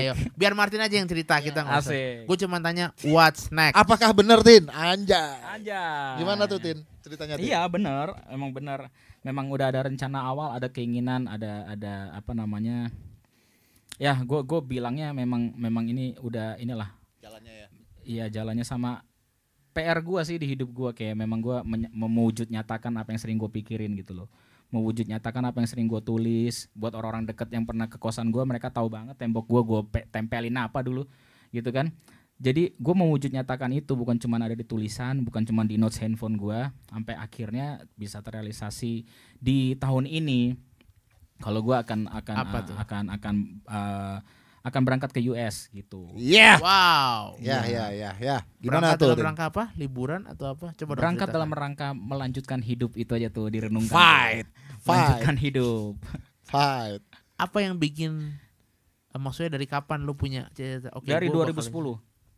Speaker 3: Ayo,
Speaker 1: biar Martin aja yang cerita iya, kita nggak usah. Gue cuma tanya what's next? Apakah benar Tin? Anja. Anja. Gimana tuh Tin? Ceritanya Tin?
Speaker 3: Iya benar. emang benar. Memang udah ada rencana awal, ada keinginan, ada ada apa namanya? ya gue gue bilangnya memang memang ini udah inilah jalannya ya iya jalannya sama PR gue sih di hidup gue kayak memang gue mewujud nyatakan apa yang sering gue pikirin gitu loh mewujud nyatakan apa yang sering gue tulis buat orang-orang deket yang pernah ke kosan gue mereka tahu banget tembok gue gue tempelin apa dulu gitu kan jadi gue mewujud nyatakan itu bukan cuma ada di tulisan bukan cuma di notes handphone gue sampai akhirnya bisa terrealisasi di tahun ini kalau gue akan akan Apa uh, tuh? akan akan uh, akan berangkat ke US gitu. Iya. Yeah. Wow. Ya ya ya ya. Gimana berangkat tuh? Dalam
Speaker 1: rangka apa? Liburan atau apa? Coba berangkat dalam rangka melanjutkan
Speaker 3: hidup itu aja tuh direnungkan. Fight. Fight. Melanjutkan hidup. Fight.
Speaker 1: Apa yang bikin eh, maksudnya dari kapan lu punya Oke, Okay, dari 2010.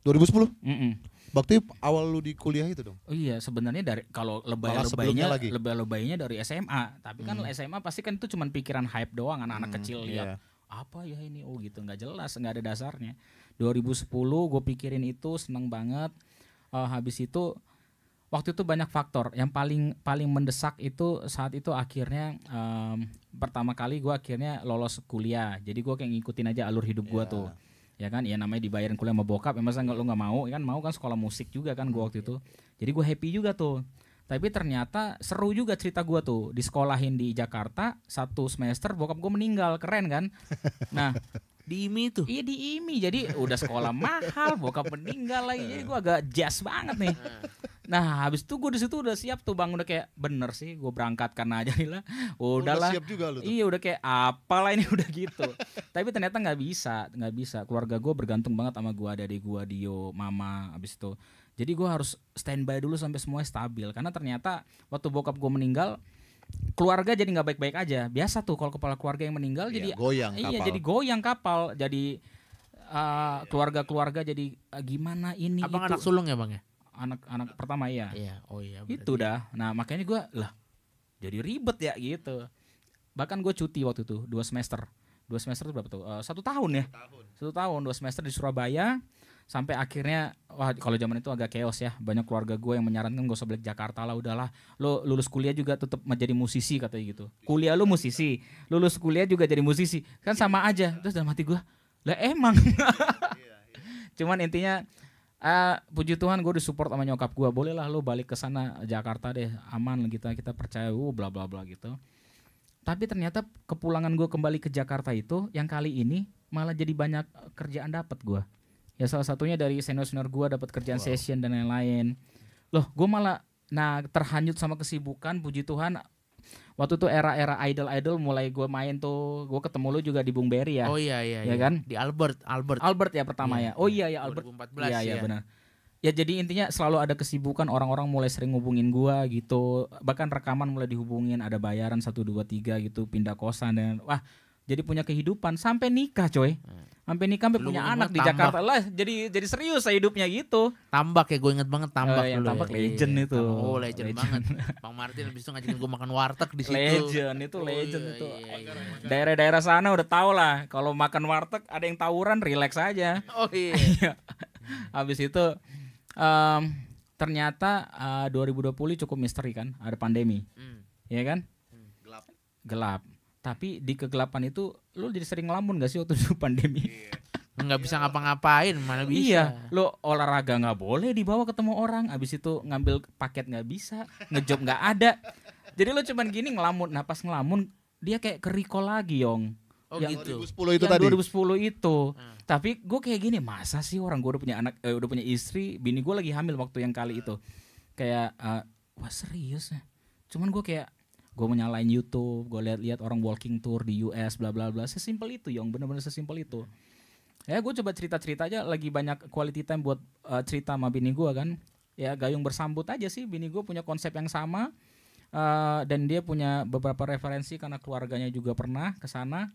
Speaker 2: 2010? Mm -mm. Bakti awal lu di kuliah itu dong? Oh iya,
Speaker 1: sebenarnya dari
Speaker 2: kalau lebay-lebaynya
Speaker 3: lebay-lebaynya dari SMA, tapi kan hmm. SMA pasti kan itu cuma pikiran hype doang anak-anak hmm, kecil iya. lihat apa ya ini oh gitu nggak jelas nggak ada dasarnya. 2010 gue pikirin itu seneng banget. Uh, habis itu waktu itu banyak faktor. Yang paling paling mendesak itu saat itu akhirnya um, pertama kali gue akhirnya lolos kuliah. Jadi gue kayak ngikutin aja alur hidup gue yeah. tuh ya kan ya namanya dibayarin kuliah sama bokap ya masa nggak lu nggak mau ya kan mau kan sekolah musik juga kan gua waktu itu jadi gua happy juga tuh tapi ternyata seru juga cerita gua tuh di sekolahin di Jakarta satu semester bokap gua meninggal keren kan nah di IMI tuh. Iya di IMI. Jadi udah sekolah mahal, bokap meninggal lagi. Jadi gue agak jazz banget nih. Nah, habis itu gue di situ udah siap tuh Bang udah kayak bener sih gue berangkat karena aja lah. Udahlah. Udah siap Iya, udah kayak apalah ini udah gitu. Tapi ternyata nggak bisa, nggak bisa. Keluarga gue bergantung banget sama gue, dari gue, Dio, mama habis itu. Jadi gue harus standby dulu sampai semuanya stabil karena ternyata waktu bokap gue meninggal keluarga jadi nggak baik-baik aja. Biasa tuh kalau kepala keluarga yang meninggal iya, jadi goyang iya, kapal. jadi goyang kapal. Jadi eh, keluarga-keluarga uh, jadi uh, gimana ini Abang itu. anak sulung ya, Bang ya? Anak-anak pertama iya. Iya, oh iya. Berarti. Itu dah. Nah, makanya gue lah jadi ribet ya gitu. Bahkan gue cuti waktu itu dua semester. Dua semester itu berapa tuh? Uh, satu tahun ya. Satu tahun. Satu tahun dua semester di Surabaya sampai akhirnya wah kalau zaman itu agak chaos ya banyak keluarga gue yang menyarankan gue usah Jakarta lah udahlah lo lulus kuliah juga tetap menjadi musisi katanya gitu kuliah lo musisi lulus kuliah juga jadi musisi kan sama aja terus dalam hati gue lah emang cuman intinya uh, puji Tuhan gue disupport sama nyokap gue bolehlah lo balik ke sana Jakarta deh aman gitu kita percaya uh bla bla bla gitu tapi ternyata kepulangan gue kembali ke Jakarta itu yang kali ini malah jadi banyak kerjaan dapat gue ya salah satunya dari senior senior gue dapat kerjaan wow. session dan lain-lain loh gue malah nah terhanyut sama kesibukan puji Tuhan waktu tuh era-era idol-idol mulai gue main tuh gue ketemu lu juga di Bung Berry ya oh iya iya ya iya. kan
Speaker 1: di Albert Albert Albert ya pertama iya. ya oh iya ya, iya Albert 2014 iya
Speaker 3: iya benar ya jadi intinya selalu ada kesibukan orang-orang mulai sering hubungin gue gitu bahkan rekaman mulai dihubungin ada bayaran satu dua tiga gitu pindah kosan dan wah jadi punya kehidupan sampai nikah coy hmm. sampai nikah sampai punya anak di tambak. Jakarta lah jadi jadi serius saya hidupnya gitu tambak ya gue inget banget tambak oh, iya, tambak ya. legend itu oh legend, legend. banget bang Martin habis itu ngajakin gue makan warteg di situ legend itu oh, legend iya, itu daerah iya, iya, daerah-daerah sana udah tau lah kalau makan warteg ada yang tawuran relax aja
Speaker 1: oh iya
Speaker 3: habis itu um, ternyata eh, uh, 2020 cukup misteri kan ada pandemi hmm. ya kan hmm, gelap gelap tapi di kegelapan itu lu jadi sering ngelamun gak sih waktu itu pandemi iya. nggak bisa ngapa-ngapain mana bisa iya lu olahraga nggak boleh dibawa ketemu orang abis itu ngambil paket nggak bisa ngejob nggak ada jadi lu cuman gini ngelamun nah pas ngelamun dia kayak keriko lagi yong Oh yang
Speaker 2: gitu. 2010 itu yang tadi.
Speaker 3: 2010 itu. Hmm. Tapi gue kayak gini, masa sih orang gue udah punya anak, eh, udah punya istri, bini gue lagi hamil waktu yang kali itu. Kayak, uh, wah serius ya. Cuman gue kayak gue mau nyalain YouTube gue lihat-lihat orang walking tour di US bla bla bla sesimpel itu yang bener-bener sesimpel itu ya gue coba cerita-cerita aja lagi banyak quality time buat uh, cerita sama bini gue kan ya gayung bersambut aja sih bini gue punya konsep yang sama uh, dan dia punya beberapa referensi karena keluarganya juga pernah ke sana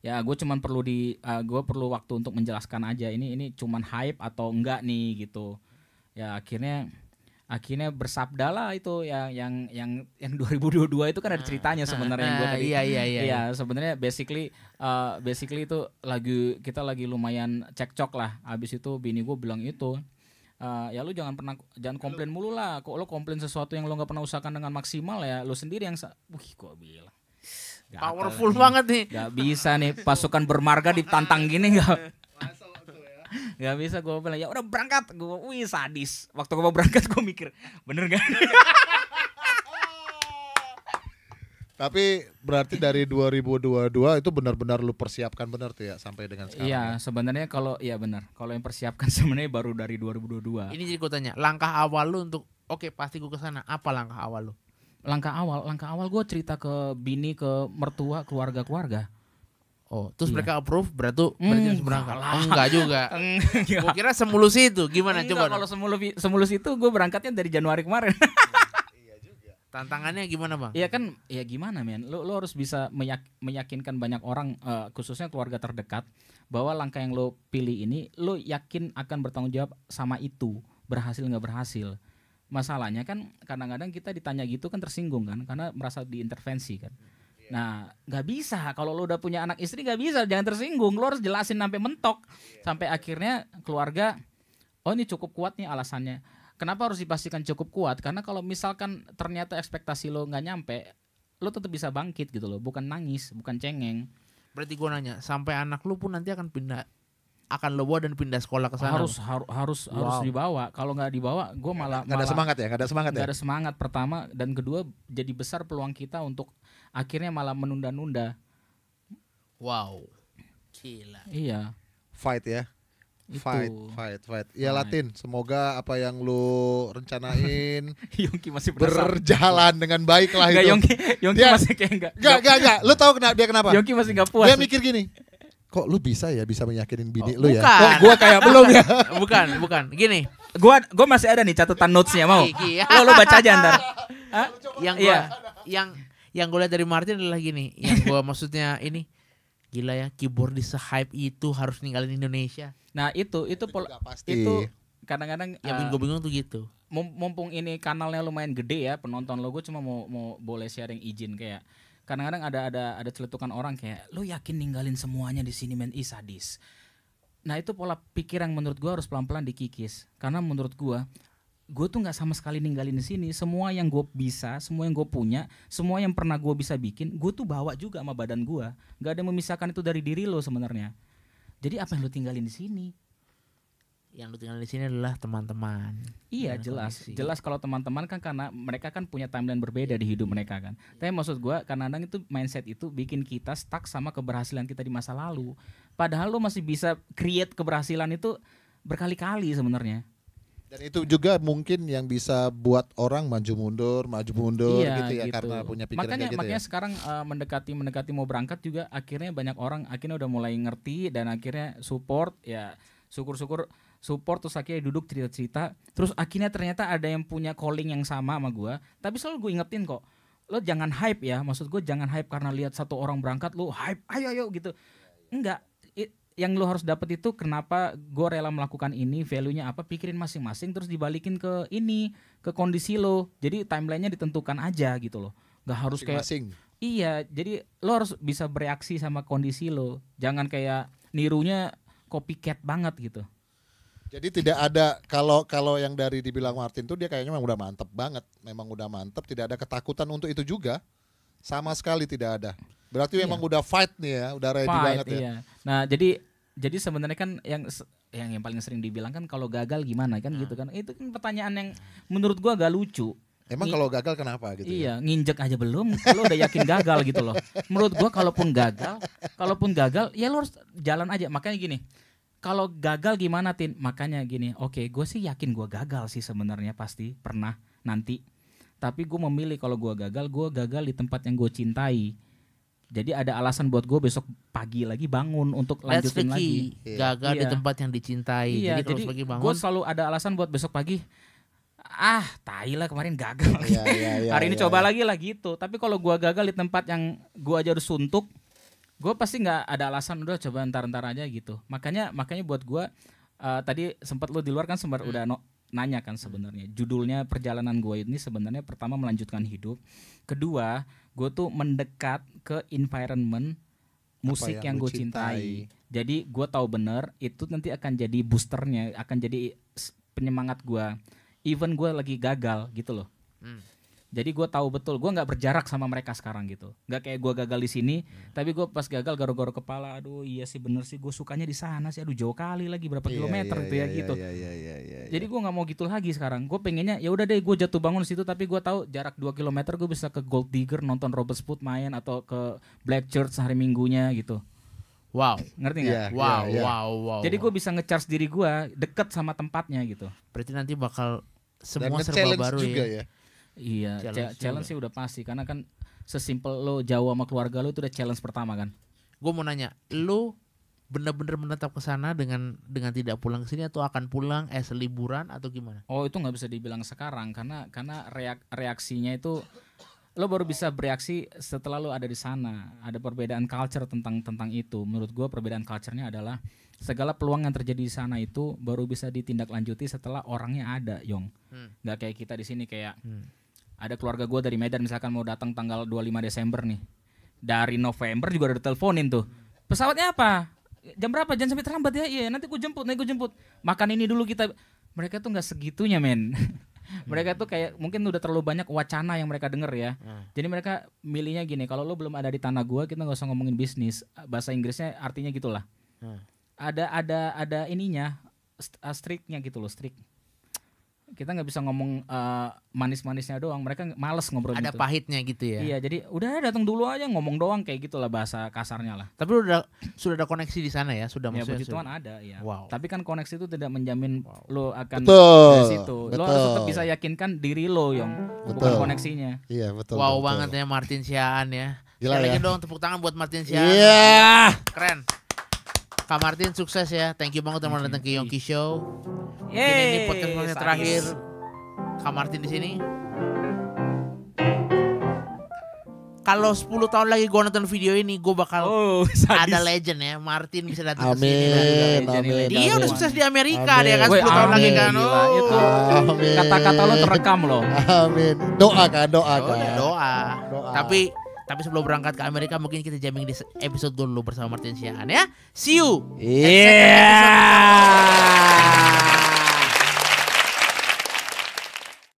Speaker 3: ya gue cuman perlu di uh, eh, gue perlu waktu untuk menjelaskan aja ini ini cuman hype atau enggak nih gitu ya akhirnya akhirnya bersabda lah itu yang yang yang yang 2022 itu kan ada ah, ceritanya ah, sebenarnya yang ah, gue tadi iya, iya iya iya, iya sebenarnya basically uh, basically itu lagi kita lagi lumayan cekcok lah abis itu bini gue bilang itu uh, ya lu jangan pernah jangan komplain mulu lah kok lu komplain sesuatu yang lu nggak pernah usahakan dengan maksimal ya lu sendiri yang wih kok
Speaker 1: bilang Gatel. Powerful banget nih. Gak
Speaker 3: bisa nih pasukan bermarga ditantang gini gak nggak bisa gue bilang ya udah berangkat gue wih sadis waktu gue mau berangkat gue mikir bener gak
Speaker 2: Tapi berarti dari 2022 itu benar-benar lu persiapkan benar tuh ya sampai dengan sekarang. Iya, ya? sebenarnya kalau ya benar. Kalau yang persiapkan
Speaker 1: sebenarnya baru dari 2022. Ini jadi gue tanya, langkah awal lu untuk oke okay, pasti gue kesana. Apa langkah awal lu?
Speaker 3: Langkah awal, langkah awal gue cerita ke bini, ke mertua, keluarga-keluarga.
Speaker 1: Oh, terus iya. mereka approve berarti mm, berarti harus hmm, berangkat. Salah. Enggak juga. Gue kira semulus itu gimana enggak, coba? Kalau semulus semulus itu gue berangkatnya dari Januari kemarin.
Speaker 3: iya juga. Tantangannya gimana, Bang? Iya kan, ya gimana, men? Lo lo harus bisa meyak, meyakinkan banyak orang uh, khususnya keluarga terdekat bahwa langkah yang lo pilih ini lo yakin akan bertanggung jawab sama itu, berhasil nggak berhasil. Masalahnya kan kadang-kadang kita ditanya gitu kan tersinggung kan karena merasa diintervensi kan. Hmm Iya. Nah, nggak bisa kalau lo udah punya anak istri nggak bisa, jangan tersinggung. lo harus jelasin sampai mentok, yeah. sampai akhirnya keluarga, oh ini cukup kuat nih alasannya. Kenapa harus dipastikan cukup kuat? Karena kalau misalkan
Speaker 1: ternyata ekspektasi lo nggak nyampe, lo tetap bisa bangkit gitu loh, bukan nangis, bukan cengeng. Berarti gue nanya, sampai anak lo pun nanti akan pindah akan lo bawa dan pindah sekolah ke sana. Harus har,
Speaker 3: harus wow. harus
Speaker 1: dibawa. Kalau nggak dibawa, gue malah ya? nggak ada semangat ya, nggak ada semangat Nggak ya. ada semangat pertama
Speaker 3: dan kedua jadi besar peluang kita untuk akhirnya malah menunda-nunda.
Speaker 1: Wow. Gila. Iya.
Speaker 2: Fight ya. Itu. Fight, fight, fight. Ya Latin, semoga apa yang lu rencanain Yongki masih berjalan dengan baik lah itu. Gak, Yongki, Yongki dia, masih kayak enggak. Enggak, enggak, enggak. Lu tahu kenapa dia kenapa? Yongki masih enggak puas. Dia mikir gini. Kok lu bisa ya bisa meyakinin bini oh, lu ya? bukan. ya? Kok gua kayak belum ya? bukan,
Speaker 1: bukan. Gini, gua gua masih ada nih catatan
Speaker 3: notesnya mau. Iya. Lo lu baca aja ntar.
Speaker 1: Hah? Iya. Yang gua, iya. yang yang gue lihat dari Martin adalah gini yang gue maksudnya ini gila ya keyboard di hype itu harus ninggalin Indonesia nah itu itu itu, pasti. itu
Speaker 3: kadang-kadang ya uh, eh, gue bingung tuh gitu mumpung ini kanalnya lumayan gede ya penonton lo gue cuma mau mau boleh sharing izin kayak kadang-kadang ada ada ada celetukan orang kayak lo yakin ninggalin semuanya di sini men isadis nah itu pola pikir yang menurut gue harus pelan-pelan dikikis karena menurut gue gue tuh nggak sama sekali ninggalin di sini. Semua yang gue bisa, semua yang gue punya, semua yang pernah gue bisa bikin, gue tuh bawa juga sama badan gue. Gak ada yang memisahkan itu dari diri lo sebenarnya. Jadi apa yang lo tinggalin di sini? Yang lo tinggalin di sini adalah
Speaker 1: teman-teman.
Speaker 3: Iya jelas, kondisi. jelas kalau teman-teman kan karena mereka kan punya timeline berbeda di hidup mereka kan. Iya. Tapi maksud gue karena kadang itu mindset itu bikin kita stuck sama keberhasilan kita di masa lalu. Iya. Padahal lo masih bisa create keberhasilan itu berkali-kali
Speaker 2: sebenarnya dan itu juga mungkin yang bisa buat orang maju mundur, maju mundur iya, gitu ya gitu. karena punya pikiran makanya, gitu ya. makanya ya.
Speaker 3: sekarang uh, mendekati mendekati mau berangkat juga akhirnya banyak orang akhirnya udah mulai ngerti dan akhirnya support ya syukur-syukur support terus akhirnya duduk cerita-cerita terus akhirnya ternyata ada yang punya calling yang sama sama gua tapi selalu gue ingetin kok lo jangan hype ya maksud gue jangan hype karena lihat satu orang berangkat lo hype ayo ayo gitu enggak yang lo harus dapat itu kenapa gue rela melakukan ini value-nya apa pikirin masing-masing terus dibalikin ke ini ke kondisi lo jadi timelinenya ditentukan aja gitu loh nggak harus kayak masing. iya jadi lo harus bisa bereaksi sama kondisi lo jangan kayak nirunya copycat banget gitu
Speaker 2: jadi tidak ada kalau kalau yang dari dibilang Martin tuh dia kayaknya memang udah mantep banget, memang udah mantep, tidak ada ketakutan untuk itu juga, sama sekali tidak ada. Berarti iya. memang udah fight nih ya, udah ready fight, banget ya. iya. ya.
Speaker 3: Nah jadi jadi sebenarnya kan yang yang yang paling sering dibilang kan kalau gagal gimana kan hmm. gitu kan itu kan pertanyaan yang menurut gua agak lucu Emang kalau gagal kenapa gitu? Iya, ya? nginjek aja belum, lo udah yakin gagal gitu loh. Menurut gua kalaupun gagal, kalaupun gagal ya lo harus jalan aja. Makanya gini, kalau gagal gimana Tin? Makanya gini, oke, okay, gue sih yakin gua gagal sih sebenarnya pasti pernah nanti. Tapi gue memilih kalau gue gagal, gue gagal di tempat yang gue cintai jadi ada alasan buat gue besok pagi lagi bangun untuk Let's lanjutin lagi. Iya. Gagal iya. di tempat yang dicintai. Iya, jadi, jadi Gue selalu ada alasan buat besok pagi. Ah, tai lah kemarin gagal. yeah, yeah, yeah, Hari ini yeah, coba yeah. lagi lah gitu. Tapi kalau gue gagal di tempat yang gue aja udah suntuk, gue pasti nggak ada alasan udah coba ntar-ntar aja gitu. Makanya makanya buat gue uh, tadi sempat lo di luar kan sempat hmm. udah no, nanya kan sebenarnya judulnya perjalanan gue ini sebenarnya pertama melanjutkan hidup kedua gue tuh mendekat ke environment musik Apa yang, yang gue cintai. cintai. Jadi gue tahu bener itu nanti akan jadi boosternya, akan jadi penyemangat gue. Even gue lagi gagal gitu loh. Hmm. Jadi gue tahu betul, gue nggak berjarak sama mereka sekarang gitu. Nggak kayak gue gagal di sini, hmm. tapi gue pas gagal garuk-garuk kepala, aduh iya sih bener sih, gue sukanya di sana sih, aduh jauh kali lagi berapa yeah, kilometer yeah, ya, iya, gitu ya yeah, gitu. Iya,
Speaker 1: yeah, yeah, yeah, yeah,
Speaker 3: Jadi gue nggak mau gitu lagi sekarang. Gue pengennya ya udah deh, gue jatuh bangun situ, tapi gue tahu jarak 2 kilometer gue bisa ke Gold Digger nonton Robert Spood main atau ke Black Church hari minggunya gitu. Wow, ngerti iya, nggak? Yeah, wow, yeah, yeah. wow, wow. Jadi gue bisa ngecharge diri gue deket sama tempatnya gitu. Berarti nanti bakal semua Dan serba baru juga ya. ya Iya, challenge, challenge
Speaker 1: sih udah pasti karena kan sesimpel lo jauh sama keluarga lo itu udah challenge pertama kan. Gue mau nanya, lo bener-bener menetap ke sana dengan dengan tidak pulang ke sini atau akan pulang es liburan atau gimana?
Speaker 3: Oh itu nggak bisa dibilang sekarang karena karena reak, reaksinya itu lo baru bisa bereaksi setelah lo ada di sana. Ada perbedaan culture tentang tentang itu. Menurut gue perbedaan culturenya adalah segala peluang yang terjadi di sana itu baru bisa ditindaklanjuti setelah orangnya ada, Yong. Hmm. kayak kita di sini kayak hmm ada keluarga gue dari Medan misalkan mau datang tanggal 25 Desember nih dari November juga ada teleponin tuh pesawatnya apa jam berapa jangan sampai terlambat ya iya nanti gue jemput nanti gue jemput makan ini dulu kita mereka tuh nggak segitunya men mereka tuh kayak mungkin udah terlalu banyak wacana yang mereka denger ya. Hmm. Jadi mereka milihnya gini, kalau lo belum ada di tanah gua, kita nggak usah ngomongin bisnis. Bahasa Inggrisnya artinya gitulah. Hmm. Ada ada ada ininya uh, striknya gitu loh, strik kita nggak bisa ngomong uh, manis-manisnya doang mereka males ngobrol ada gitu. pahitnya gitu ya iya jadi udah datang dulu aja ngomong doang kayak gitulah bahasa kasarnya lah tapi udah
Speaker 1: sudah ada koneksi di sana ya sudah ya, maksudnya ya, Tuhan ada ya wow. tapi kan koneksi
Speaker 3: itu tidak menjamin
Speaker 1: wow. lo akan betul, dari situ betul. lo harus tetap bisa yakinkan diri lo yang betul. bukan koneksinya iya betul wow betul. banget ya Martin Siaan ya Gila ya. dong tepuk tangan buat Martin Siaan. Iya. Yeah. Keren. Kak Martin sukses ya. Thank you banget teman-teman datang ke Yongki Show. Yeay, ini podcast saya terakhir Kak Martin di sini. Kalau 10 tahun lagi gue nonton video ini, gue bakal oh, ada legend ya. Martin bisa datang
Speaker 2: amin, ke sini. Amin, dia iya, udah sukses di
Speaker 1: Amerika amin. dia kan 10 Woy, tahun lagi kan. Oh. kata-kata lo terekam loh. Amin. Doa kan,
Speaker 2: doa kan. ya, doa.
Speaker 1: doa. Tapi tapi sebelum berangkat ke Amerika mungkin kita jamming di episode dulu bersama Martin Siahan ya. See you. Yeah. Iya.